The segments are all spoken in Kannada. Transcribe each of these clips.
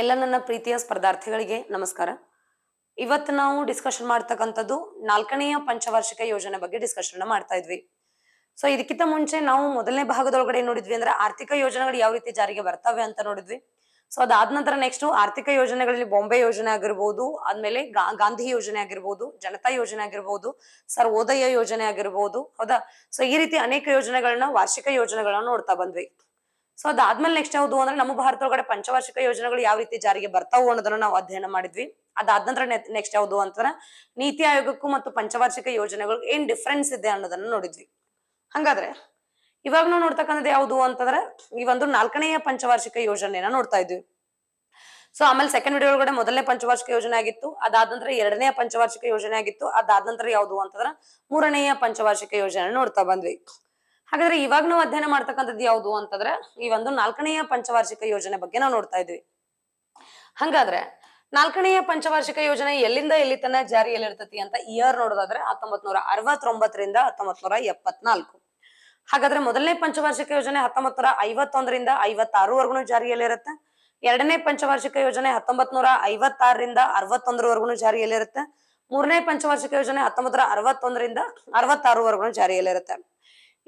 ಎಲ್ಲ ನನ್ನ ಪ್ರೀತಿಯ ಸ್ಪರ್ಧಾರ್ಥಿಗಳಿಗೆ ನಮಸ್ಕಾರ ಇವತ್ತು ನಾವು ಡಿಸ್ಕಷನ್ ಮಾಡ್ತಕ್ಕಂಥದ್ದು ನಾಲ್ಕನೆಯ ಪಂಚವಾರ್ಷಿಕ ಯೋಜನೆ ಬಗ್ಗೆ ಡಿಸ್ಕಷನ್ ಮಾಡ್ತಾ ಇದ್ವಿ ಸೊ ಇದಕ್ಕಿಂತ ಮುಂಚೆ ನಾವು ಮೊದಲನೇ ಭಾಗದೊಳಗಡೆ ನೋಡಿದ್ವಿ ಅಂದ್ರೆ ಆರ್ಥಿಕ ಯೋಜನೆಗಳು ಯಾವ ರೀತಿ ಜಾರಿಗೆ ಬರ್ತವೆ ಅಂತ ನೋಡಿದ್ವಿ ಸೊ ಅದಾದ ನಂತರ ನೆಕ್ಸ್ಟ್ ಆರ್ಥಿಕ ಯೋಜನೆಗಳಲ್ಲಿ ಬಾಂಬೆ ಯೋಜನೆ ಆಗಿರ್ಬೋದು ಆದ್ಮೇಲೆ ಗಾಂಧಿ ಯೋಜನೆ ಆಗಿರ್ಬೋದು ಜನತಾ ಯೋಜನೆ ಆಗಿರ್ಬೋದು ಸರ್ವೋದಯ ಯೋಜನೆ ಆಗಿರ್ಬೋದು ಹೌದಾ ಸೊ ಈ ರೀತಿ ಅನೇಕ ಯೋಜನೆಗಳನ್ನ ವಾರ್ಷಿಕ ಯೋಜನೆಗಳನ್ನ ನೋಡ್ತಾ ಬಂದ್ವಿ ಸೊ ಅದಾದ್ಮೇಲೆ ನೆಕ್ಸ್ಟ್ ಯಾವುದು ಅಂದ್ರೆ ನಮ್ಮ ಭಾರತ ಒಳಗಡೆ ಪಂಚವಾರ್ಷಿಕ ಯೋಜನೆಗಳು ಯಾವ ರೀತಿ ಜಾರಿಗೆ ಬರ್ತಾವು ಅನ್ನೋದನ್ನ ನಾವು ಅಧ್ಯಯನ ಮಾಡಿದ್ವಿ ಅದಾದ ನಂತರ ನೆಕ್ಸ್ಟ್ ಯಾವುದು ಅಂತಂದ್ರ ನೀತಿ ಆಯೋಗಕ್ಕೂ ಮತ್ತು ಪಂಚವಾರ್ಷಿಕ ಯೋಜನೆಗಳಿಗೆ ಏನ್ ಡಿಫ್ರೆನ್ಸ್ ಇದೆ ಅನ್ನೋದನ್ನ ನೋಡಿದ್ವಿ ಹಂಗಾದ್ರೆ ಇವಾಗ ನಾವು ನೋಡ್ತಕ್ಕಂಥದ್ದು ಯಾವುದು ಅಂತಂದ್ರೆ ಈ ಒಂದು ನಾಲ್ಕನೆಯ ಪಂಚವಾರ್ಷಿಕ ಯೋಜನೆಯನ್ನ ನೋಡ್ತಾ ಇದ್ವಿ ಸೊ ಆಮೇಲೆ ಸೆಕೆಂಡ್ ವಿಡಿಯೋ ಒಳಗಡೆ ಮೊದಲನೇ ಪಂಚವಾರ್ಷಿಕ ಯೋಜನೆ ಆಗಿತ್ತು ಅದಾದ ನಂತರ ಎರಡನೇ ಪಂಚವಾರ್ಷಿಕ ಯೋಜನೆ ಆಗಿತ್ತು ಅದಾದ ನಂತರ ಯಾವುದು ಅಂತಂದ್ರ ಮೂರನೆಯ ಪಂಚವಾರ್ಷಿಕ ಯೋಜನೆ ನೋಡ್ತಾ ಬಂದ್ವಿ ಹಾಗಾದ್ರೆ ಇವಾಗ ನಾವು ಅಧ್ಯಯನ ಮಾಡ್ತಕ್ಕಂಥದ್ದು ಯಾವುದು ಅಂತಂದ್ರೆ ಈ ಒಂದು ನಾಲ್ಕನೆಯ ಪಂಚವಾರ್ಷಿಕ ಯೋಜನೆ ಬಗ್ಗೆ ನಾವು ನೋಡ್ತಾ ಇದ್ವಿ ಹಂಗಾದ್ರೆ ನಾಲ್ಕನೆಯ ಪಂಚವಾರ್ಷಿಕ ಯೋಜನೆ ಎಲ್ಲಿಂದ ಎಲ್ಲಿ ತನ್ನ ಜಾರಿಯಲ್ಲಿರ್ತತಿ ಅಂತ ಇಯರ್ ನೋಡೋದಾದ್ರೆ ಹತ್ತೊಂಬತ್ ನೂರ ಅರವತ್ತೊಂಬತ್ತರಿಂದ ಹತ್ತೊಂಬತ್ ನೂರ ಎಪ್ಪತ್ನಾಲ್ಕು ಹಾಗಾದ್ರೆ ಮೊದಲನೇ ಪಂಚವಾರ್ಷಿಕ ಯೋಜನೆ ಹತ್ತೊಂಬತ್ ನೂರ ಐವತ್ತೊಂದರಿಂದ ಐವತ್ತಾರುವರೆಗೂ ಜಾರಿಯಲ್ಲಿರುತ್ತೆ ಎರಡನೇ ಪಂಚವಾರ್ಷಿಕ ಯೋಜನೆ ಹತ್ತೊಂಬತ್ ನೂರ ಐವತ್ತಾರರಿಂದ ಅರವತ್ತೊಂದರವರೆಗೂ ಜಾರಿಯಲ್ಲಿರುತ್ತೆ ಮೂರನೇ ಪಂಚವಾರ್ಷಿಕ ಯೋಜನೆ ಹತ್ತೊಂಬತ್ತರ ಅರವತ್ತೊಂದರಿಂದ ಅರವತ್ತಾರುವರೆಗೂ ಜಾರಿಯಲ್ಲಿರುತ್ತೆ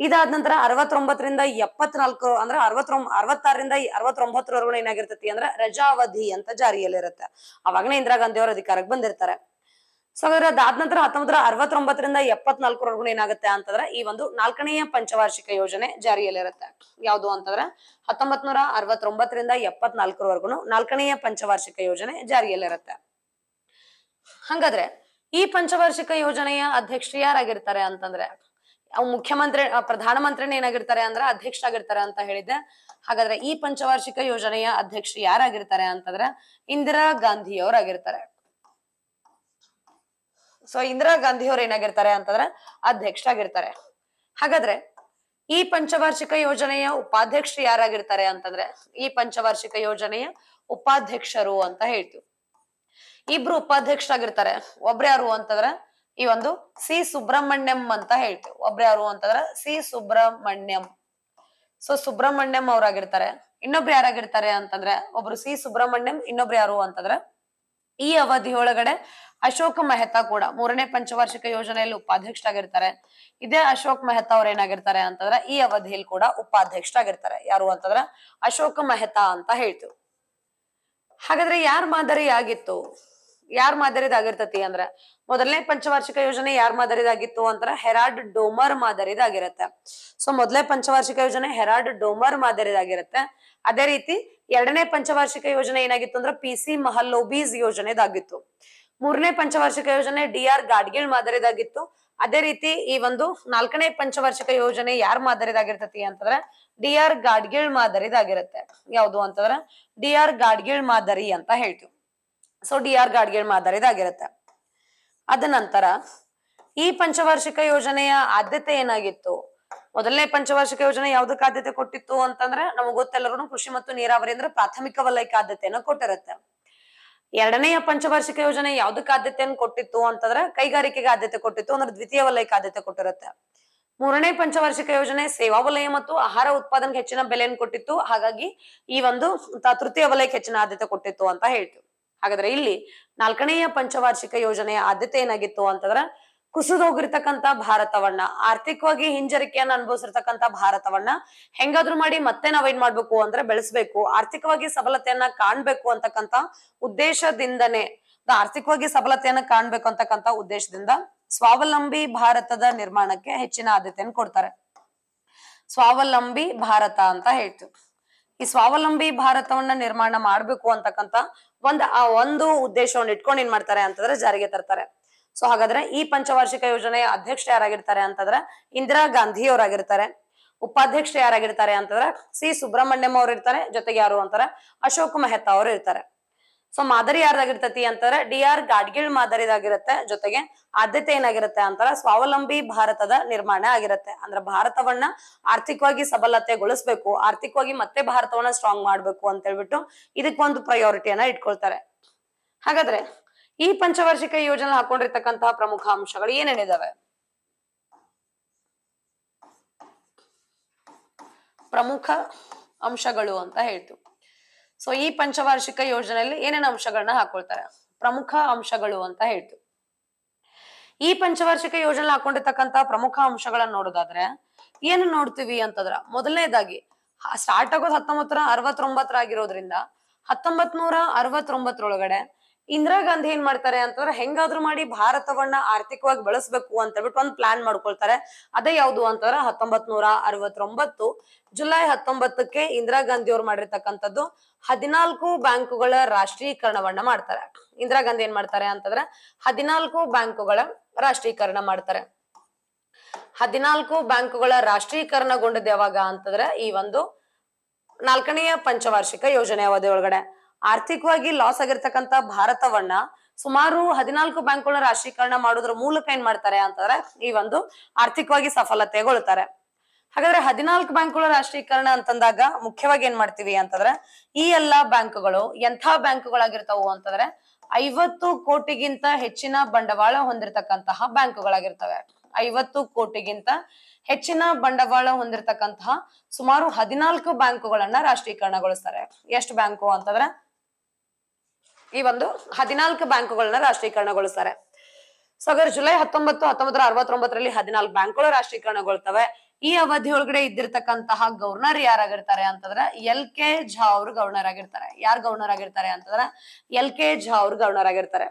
ಇದಾದ ನಂತರ ಅರವತ್ತೊಂಬತ್ತರಿಂದ ಎಪ್ಪತ್ನಾಲ್ಕು ಅಂದ್ರೆ ಅರವತ್ತೊಂಬ ಅರವತ್ತಾರರಿಂದ ಅರವತ್ತೊಂಬತ್ತರವರೆಗೂ ಏನಾಗಿರ್ತೈತಿ ಅಂದ್ರೆ ರಜಾವಧಿ ಅಂತ ಜಾರಿಯಲ್ಲಿರುತ್ತೆ ಅವಾಗನೇ ಇಂದಿರಾ ಗಾಂಧಿ ಅವರು ಅಧಿಕಾರಕ್ಕೆ ಬಂದಿರ್ತಾರೆ ಸೊ ಹಾಗಾದ್ರೆ ಅದಾದ ನಂತರ ಹತ್ತೊಂಬತ್ತರ ಅರವತ್ತೊಂಬತ್ತರಿಂದ ಎಪ್ಪತ್ನಾಲ್ಕರವರೆಗೂ ಏನಾಗುತ್ತೆ ಅಂತಂದ್ರೆ ಈ ಒಂದು ನಾಲ್ಕನೆಯ ಪಂಚವಾರ್ಷಿಕ ಯೋಜನೆ ಜಾರಿಯಲ್ಲಿರುತ್ತೆ ಯಾವುದು ಅಂತಂದ್ರೆ ಹತ್ತೊಂಬತ್ ನೂರ ಅರವತ್ತೊಂಬತ್ತರಿಂದ ಎಪ್ಪತ್ನಾಲ್ಕರವರೆಗೂ ನಾಲ್ಕನೆಯ ಪಂಚವಾರ್ಷಿಕ ಯೋಜನೆ ಜಾರಿಯಲ್ಲಿರುತ್ತೆ ಹಂಗಾದ್ರೆ ಈ ಪಂಚವಾರ್ಷಿಕ ಯೋಜನೆಯ ಅಧ್ಯಕ್ಷರು ಯಾರಾಗಿರ್ತಾರೆ ಅಂತಂದ್ರೆ ಅವ್ ಮುಖ್ಯಮಂತ್ರಿ ಪ್ರಧಾನಮಂತ್ರಿನೇ ಏನಾಗಿರ್ತಾರೆ ಅಂದ್ರೆ ಆಗಿರ್ತಾರೆ ಅಂತ ಹೇಳಿದ್ದೆ ಹಾಗಾದ್ರೆ ಈ ಪಂಚವಾರ್ಷಿಕ ಯೋಜನೆಯ ಅಧ್ಯಕ್ಷ ಯಾರಾಗಿರ್ತಾರೆ ಅಂತಂದ್ರೆ ಇಂದಿರಾ ಗಾಂಧಿ ಸೊ ಇಂದಿರಾ ಗಾಂಧಿ ಅವ್ರ ಏನಾಗಿರ್ತಾರೆ ಅಂತಂದ್ರೆ ಆಗಿರ್ತಾರೆ ಹಾಗಾದ್ರೆ ಈ ಪಂಚವಾರ್ಷಿಕ ಯೋಜನೆಯ ಉಪಾಧ್ಯಕ್ಷ ಯಾರಾಗಿರ್ತಾರೆ ಅಂತಂದ್ರೆ ಈ ಪಂಚವಾರ್ಷಿಕ ಯೋಜನೆಯ ಉಪಾಧ್ಯಕ್ಷರು ಅಂತ ಹೇಳ್ತೀವಿ ಇಬ್ರು ಉಪಾಧ್ಯಕ್ಷರಾಗಿರ್ತಾರೆ ಒಬ್ರು ಯಾರು ಅಂತಂದ್ರೆ ಈ ಒಂದು ಸಿ ಸುಬ್ರಹ್ಮಣ್ಯಂ ಅಂತ ಹೇಳ್ತೇವೆ ಒಬ್ರು ಯಾರು ಅಂತಂದ್ರ ಸಿ ಸುಬ್ರಹ್ಮಣ್ಯಂ ಸೊ ಸುಬ್ರಹ್ಮಣ್ಯಂ ಅವ್ರಾಗಿರ್ತಾರೆ ಇನ್ನೊಬ್ರು ಯಾರಾಗಿರ್ತಾರೆ ಅಂತಂದ್ರೆ ಒಬ್ರು ಸಿ ಸುಬ್ರಹ್ಮಣ್ಯಂ ಇನ್ನೊಬ್ರು ಯಾರು ಅಂತಂದ್ರೆ ಈ ಅವಧಿಯೊಳಗಡೆ ಅಶೋಕ್ ಮೆಹತಾ ಕೂಡ ಮೂರನೇ ಪಂಚವಾರ್ಷಿಕ ಯೋಜನೆಯಲ್ಲಿ ಉಪಾಧ್ಯಕ್ಷರಾಗಿರ್ತಾರೆ ಇದೇ ಅಶೋಕ್ ಮೆಹತಾ ಅವ್ರ ಏನಾಗಿರ್ತಾರೆ ಅಂತಂದ್ರೆ ಈ ಅವಧಿಯಲ್ಲಿ ಕೂಡ ಉಪಾಧ್ಯಕ್ಷರಾಗಿರ್ತಾರೆ ಯಾರು ಅಂತಂದ್ರ ಅಶೋಕ್ ಮೆಹತಾ ಅಂತ ಹೇಳ್ತೀವಿ ಹಾಗಾದ್ರೆ ಯಾರ್ ಮಾದರಿ ಆಗಿತ್ತು ಯಾರ್ ಮಾದರಿದಾಗಿರ್ತತಿ ಅಂದ್ರ ಮೊದಲನೇ ಪಂಚವಾರ್ಷಿಕ ಯೋಜನೆ ಯಾರ್ ಮಾದರಿದಾಗಿತ್ತು ಅಂತ ಹೆರಾಡ್ ಡೋಮರ್ ಮಾದರಿದಾಗಿರತ್ತೆ ಸೊ ಮೊದಲನೇ ಪಂಚವಾರ್ಷಿಕ ಯೋಜನೆ ಹೆರಾಡ್ ಡೋಮರ್ ಮಾದರಿದಾಗಿರತ್ತೆ ಅದೇ ರೀತಿ ಎರಡನೇ ಪಂಚವಾರ್ಷಿಕ ಯೋಜನೆ ಏನಾಗಿತ್ತು ಅಂದ್ರೆ ಪಿ ಸಿ ಮಹಲ್ಲೋಬೀಸ್ ಯೋಜನೆದಾಗಿತ್ತು ಮೂರನೇ ಪಂಚವಾರ್ಷಿಕ ಯೋಜನೆ ಡಿ ಆರ್ ಗಾಡ್ಗಿಳ್ ಮಾದರಿದಾಗಿತ್ತು ಅದೇ ರೀತಿ ಈ ಒಂದು ನಾಲ್ಕನೇ ಪಂಚವಾರ್ಷಿಕ ಯೋಜನೆ ಯಾರ್ ಮಾದರಿದಾಗಿರ್ತತಿ ಅಂತಂದ್ರೆ ಡಿ ಆರ್ ಗಾಡ್ಗಿಳ್ ಮಾದರಿದಾಗಿರುತ್ತೆ ಯಾವುದು ಅಂತಂದ್ರ ಡಿ ಆರ್ ಗಾಡ್ಗಿಳ್ ಮಾದರಿ ಅಂತ ಹೇಳ್ತೀವಿ ಸೊ ಡಿ ಆರ್ ಗಾಡ್ಗೇಳ್ ಮಾದರಿ ಇದಾಗಿರುತ್ತೆ ಅದ ನಂತರ ಈ ಪಂಚವಾರ್ಷಿಕ ಯೋಜನೆಯ ಆದ್ಯತೆ ಏನಾಗಿತ್ತು ಮೊದಲನೇ ಪಂಚವಾರ್ಷಿಕ ಯೋಜನೆ ಯಾವ್ದಕ್ಕೆ ಆದ್ಯತೆ ಕೊಟ್ಟಿತ್ತು ಅಂತಂದ್ರೆ ನಮ್ಗೆ ಗೊತ್ತೆಲ್ಲರೂ ಕೃಷಿ ಮತ್ತು ನೀರಾವರಿ ಅಂದ್ರೆ ಪ್ರಾಥಮಿಕ ವಲಯಕ್ಕೆ ಆದ್ಯತೆಯನ್ನು ಕೊಟ್ಟಿರುತ್ತೆ ಎರಡನೆಯ ಪಂಚವಾರ್ಷಿಕ ಯೋಜನೆ ಯಾವ್ದಕ್ಕೆ ಆದ್ಯತೆಯನ್ನು ಕೊಟ್ಟಿತ್ತು ಅಂತಂದ್ರೆ ಕೈಗಾರಿಕೆಗೆ ಆದ್ಯತೆ ಕೊಟ್ಟಿತ್ತು ಅಂದ್ರೆ ದ್ವಿತೀಯ ವಲಯಕ್ಕೆ ಆದ್ಯತೆ ಕೊಟ್ಟಿರುತ್ತೆ ಮೂರನೇ ಪಂಚವಾರ್ಷಿಕ ಯೋಜನೆ ಸೇವಾ ವಲಯ ಮತ್ತು ಆಹಾರ ಉತ್ಪಾದನೆಗೆ ಹೆಚ್ಚಿನ ಬೆಲೆಯನ್ನು ಕೊಟ್ಟಿತ್ತು ಹಾಗಾಗಿ ಈ ಒಂದು ತೃತೀಯ ವಲಯಕ್ಕೆ ಹೆಚ್ಚಿನ ಆದ್ಯತೆ ಕೊಟ್ಟಿತ್ತು ಅಂತ ಹೇಳ್ತು ಹಾಗಾದ್ರೆ ಇಲ್ಲಿ ನಾಲ್ಕನೆಯ ಪಂಚವಾರ್ಷಿಕ ಯೋಜನೆಯ ಆದ್ಯತೆ ಏನಾಗಿತ್ತು ಅಂತಂದ್ರ ಕುಸಿದೋಗಿರ್ತಕ್ಕಂಥ ಭಾರತವನ್ನ ಆರ್ಥಿಕವಾಗಿ ಹಿಂಜರಿಕೆಯನ್ನ ಅನುಭವಿಸಿರ್ತಕ್ಕಂಥ ಭಾರತವನ್ನ ಹೆಂಗಾದ್ರೂ ಮಾಡಿ ಮತ್ತೆ ನಾವೇನ್ ಮಾಡ್ಬೇಕು ಅಂದ್ರೆ ಬೆಳೆಸ್ಬೇಕು ಆರ್ಥಿಕವಾಗಿ ಸಬಲತೆಯನ್ನ ಕಾಣ್ಬೇಕು ಅಂತಕ್ಕಂಥ ಉದ್ದೇಶದಿಂದನೇ ಆರ್ಥಿಕವಾಗಿ ಸಬಲತೆಯನ್ನ ಕಾಣ್ಬೇಕು ಅಂತಕ್ಕಂಥ ಉದ್ದೇಶದಿಂದ ಸ್ವಾವಲಂಬಿ ಭಾರತದ ನಿರ್ಮಾಣಕ್ಕೆ ಹೆಚ್ಚಿನ ಆದ್ಯತೆಯನ್ನು ಕೊಡ್ತಾರೆ ಸ್ವಾವಲಂಬಿ ಭಾರತ ಅಂತ ಹೇಳ್ತೀವಿ ಈ ಸ್ವಾವಲಂಬಿ ಭಾರತವನ್ನ ನಿರ್ಮಾಣ ಮಾಡ್ಬೇಕು ಅಂತಕ್ಕಂತ ಒಂದ್ ಆ ಒಂದು ಉದ್ದೇಶವನ್ನು ಇಟ್ಕೊಂಡು ಏನ್ ಮಾಡ್ತಾರೆ ಅಂತಂದ್ರೆ ಜಾರಿಗೆ ತರ್ತಾರೆ ಸೊ ಹಾಗಾದ್ರೆ ಈ ಪಂಚವಾರ್ಷಿಕ ಯೋಜನೆಯ ಅಧ್ಯಕ್ಷ ಯಾರಾಗಿರ್ತಾರೆ ಅಂತಂದ್ರೆ ಇಂದಿರಾ ಗಾಂಧಿ ಅವರಾಗಿರ್ತಾರೆ ಉಪಾಧ್ಯಕ್ಷ ಯಾರಾಗಿರ್ತಾರೆ ಅಂತಂದ್ರೆ ಸಿ ಸುಬ್ರಹ್ಮಣ್ಯಂ ಅವ್ರು ಇರ್ತಾರೆ ಜೊತೆಗೆ ಯಾರು ಅಂತಾರೆ ಅಶೋಕ್ ಮೆಹ್ತಾ ಅವರು ಇರ್ತಾರೆ ಸೊ ಮಾದರಿ ಯಾರ್ದಾಗಿರ್ತತಿ ಅಂತಂದ್ರೆ ಡಿ ಆರ್ ಗಾಡ್ಗಿಳ್ ಮಾದರಿದಾಗಿರುತ್ತೆ ಜೊತೆಗೆ ಆದ್ಯತೆ ಏನಾಗಿರುತ್ತೆ ಅಂತಾರ ಸ್ವಾವಲಂಬಿ ಭಾರತದ ನಿರ್ಮಾಣ ಆಗಿರುತ್ತೆ ಅಂದ್ರ ಭಾರತವನ್ನ ಆರ್ಥಿಕವಾಗಿ ಸಬಲತೆಗೊಳಿಸ್ಬೇಕು ಆರ್ಥಿಕವಾಗಿ ಮತ್ತೆ ಭಾರತವನ್ನ ಸ್ಟ್ರಾಂಗ್ ಮಾಡ್ಬೇಕು ಅಂತ ಹೇಳ್ಬಿಟ್ಟು ಇದಕ್ಕೊಂದು ಪ್ರಯಾರಿಟಿಯನ್ನ ಇಟ್ಕೊಳ್ತಾರೆ ಹಾಗಾದ್ರೆ ಈ ಪಂಚವಾರ್ಷಿಕ ಯೋಜನೆ ಹಾಕೊಂಡಿರ್ತಕ್ಕಂತಹ ಪ್ರಮುಖ ಅಂಶಗಳು ಏನೇನಿದಾವೆ ಪ್ರಮುಖ ಅಂಶಗಳು ಅಂತ ಹೇಳ್ತು ಸೊ ಈ ಪಂಚವಾರ್ಷಿಕ ಯೋಜನೆಯಲ್ಲಿ ಏನೇನು ಅಂಶಗಳನ್ನ ಹಾಕೊಳ್ತಾರೆ ಪ್ರಮುಖ ಅಂಶಗಳು ಅಂತ ಹೇಳ್ತು ಈ ಪಂಚವಾರ್ಷಿಕ ಯೋಜನೆ ಹಾಕೊಂಡಿರ್ತಕ್ಕಂತ ಪ್ರಮುಖ ಅಂಶಗಳನ್ನ ನೋಡೋದಾದ್ರೆ ಏನು ನೋಡ್ತೀವಿ ಅಂತಂದ್ರ ಮೊದಲನೇದಾಗಿ ಸ್ಟಾರ್ಟ್ ಆಗೋದು ಹತ್ತೊಂಬತ್ತರ ಅರವತ್ತೊಂಬತ್ತರ ಆಗಿರೋದ್ರಿಂದ ಹತ್ತೊಂಬತ್ ನೂರ ಅರವತ್ತೊಂಬತ್ತರೊಳಗಡೆ ಇಂದಿರಾ ಗಾಂಧಿ ಏನ್ ಮಾಡ್ತಾರೆ ಅಂತಂದ್ರೆ ಹೆಂಗಾದ್ರೂ ಮಾಡಿ ಭಾರತವನ್ನ ಆರ್ಥಿಕವಾಗಿ ಬೆಳೆಸ್ಬೇಕು ಅಂತ ಹೇಳ್ಬಿಟ್ಟು ಒಂದ್ ಪ್ಲಾನ್ ಮಾಡ್ಕೊಳ್ತಾರೆ ಅದೇ ಯಾವ್ದು ಅಂತಂದ್ರೆ ಹತ್ತೊಂಬತ್ ನೂರ ಅರವತ್ತೊಂಬತ್ತು ಜುಲೈ ಹತ್ತೊಂಬತ್ತಕ್ಕೆ ಇಂದಿರಾ ಗಾಂಧಿ ಅವ್ರು ಮಾಡಿರ್ತಕ್ಕಂಥದ್ದು ಹದಿನಾಲ್ಕು ಬ್ಯಾಂಕುಗಳ ರಾಷ್ಟ್ರೀಕರಣವನ್ನ ಮಾಡ್ತಾರೆ ಇಂದಿರಾ ಗಾಂಧಿ ಏನ್ ಮಾಡ್ತಾರೆ ಅಂತಂದ್ರೆ ಹದಿನಾಲ್ಕು ಬ್ಯಾಂಕುಗಳ ರಾಷ್ಟ್ರೀಕರಣ ಮಾಡ್ತಾರೆ ಹದಿನಾಲ್ಕು ಬ್ಯಾಂಕುಗಳ ರಾಷ್ಟ್ರೀಕರಣಗೊಂಡದ್ದು ಯಾವಾಗ ಅಂತಂದ್ರೆ ಈ ಒಂದು ನಾಲ್ಕನೆಯ ಪಂಚವಾರ್ಷಿಕ ಯೋಜನೆ ಅವಧಿ ಒಳಗಡೆ ಆರ್ಥಿಕವಾಗಿ ಲಾಸ್ ಆಗಿರ್ತಕ್ಕಂತ ಭಾರತವನ್ನ ಸುಮಾರು ಹದಿನಾಲ್ಕು ಬ್ಯಾಂಕ್ಗಳನ್ನ ರಾಷ್ಟ್ರೀಕರಣ ಮಾಡೋದ್ರ ಮೂಲಕ ಏನ್ ಮಾಡ್ತಾರೆ ಅಂತಂದ್ರೆ ಈ ಒಂದು ಆರ್ಥಿಕವಾಗಿ ಸಫಲತೆಗೊಳ್ತಾರೆ ಹಾಗಾದ್ರೆ ಹದಿನಾಲ್ಕು ಬ್ಯಾಂಕ್ಗಳ ರಾಷ್ಟ್ರೀಕರಣ ಅಂತಂದಾಗ ಮುಖ್ಯವಾಗಿ ಏನ್ ಮಾಡ್ತೀವಿ ಅಂತಂದ್ರೆ ಈ ಎಲ್ಲಾ ಬ್ಯಾಂಕ್ಗಳು ಎಂಥ ಬ್ಯಾಂಕ್ಗಳಾಗಿರ್ತಾವು ಅಂತಂದ್ರೆ ಐವತ್ತು ಕೋಟಿಗಿಂತ ಹೆಚ್ಚಿನ ಬಂಡವಾಳ ಹೊಂದಿರತಕ್ಕಂತಹ ಬ್ಯಾಂಕ್ಗಳಾಗಿರ್ತವೆ ಐವತ್ತು ಕೋಟಿಗಿಂತ ಹೆಚ್ಚಿನ ಬಂಡವಾಳ ಹೊಂದಿರತಕ್ಕಂತಹ ಸುಮಾರು ಹದಿನಾಲ್ಕು ಬ್ಯಾಂಕುಗಳನ್ನ ರಾಷ್ಟ್ರೀಕರಣಗೊಳಿಸ್ತಾರೆ ಎಷ್ಟು ಬ್ಯಾಂಕು ಅಂತಂದ್ರೆ ಈ ಒಂದು ಹದಿನಾಲ್ಕು ಬ್ಯಾಂಕುಗಳನ್ನ ರಾಷ್ಟ್ರೀಕರಣಗೊಳಿಸ್ತಾರೆ ಸೊ ಹಾಗಾದ್ರೆ ಜುಲೈ ಹತ್ತೊಂಬತ್ತು ಹತ್ತೊಂಬತ್ತರ ಅರವತ್ತೊಂಬತ್ತರಲ್ಲಿ ಹದಿನಾಲ್ಕು ಬ್ಯಾಂಕ್ಗಳು ರಾಷ್ಟ್ರೀಕರಣಗೊಳ್ತವೆ ಈ ಅವಧಿ ಒಳಗಡೆ ಇದ್ದಿರ್ತಕ್ಕಂತಹ ಗವರ್ನರ್ ಯಾರಾಗಿರ್ತಾರೆ ಅಂತಂದ್ರೆ ಎಲ್ ಕೆ ಝಾ ಅವರು ಗವರ್ನರ್ ಆಗಿರ್ತಾರೆ ಯಾರು ಗವರ್ನರ್ ಆಗಿರ್ತಾರೆ ಅಂತಂದ್ರೆ ಎಲ್ ಕೆ ಝಾ ಅವರು ಗವರ್ನರ್ ಆಗಿರ್ತಾರೆ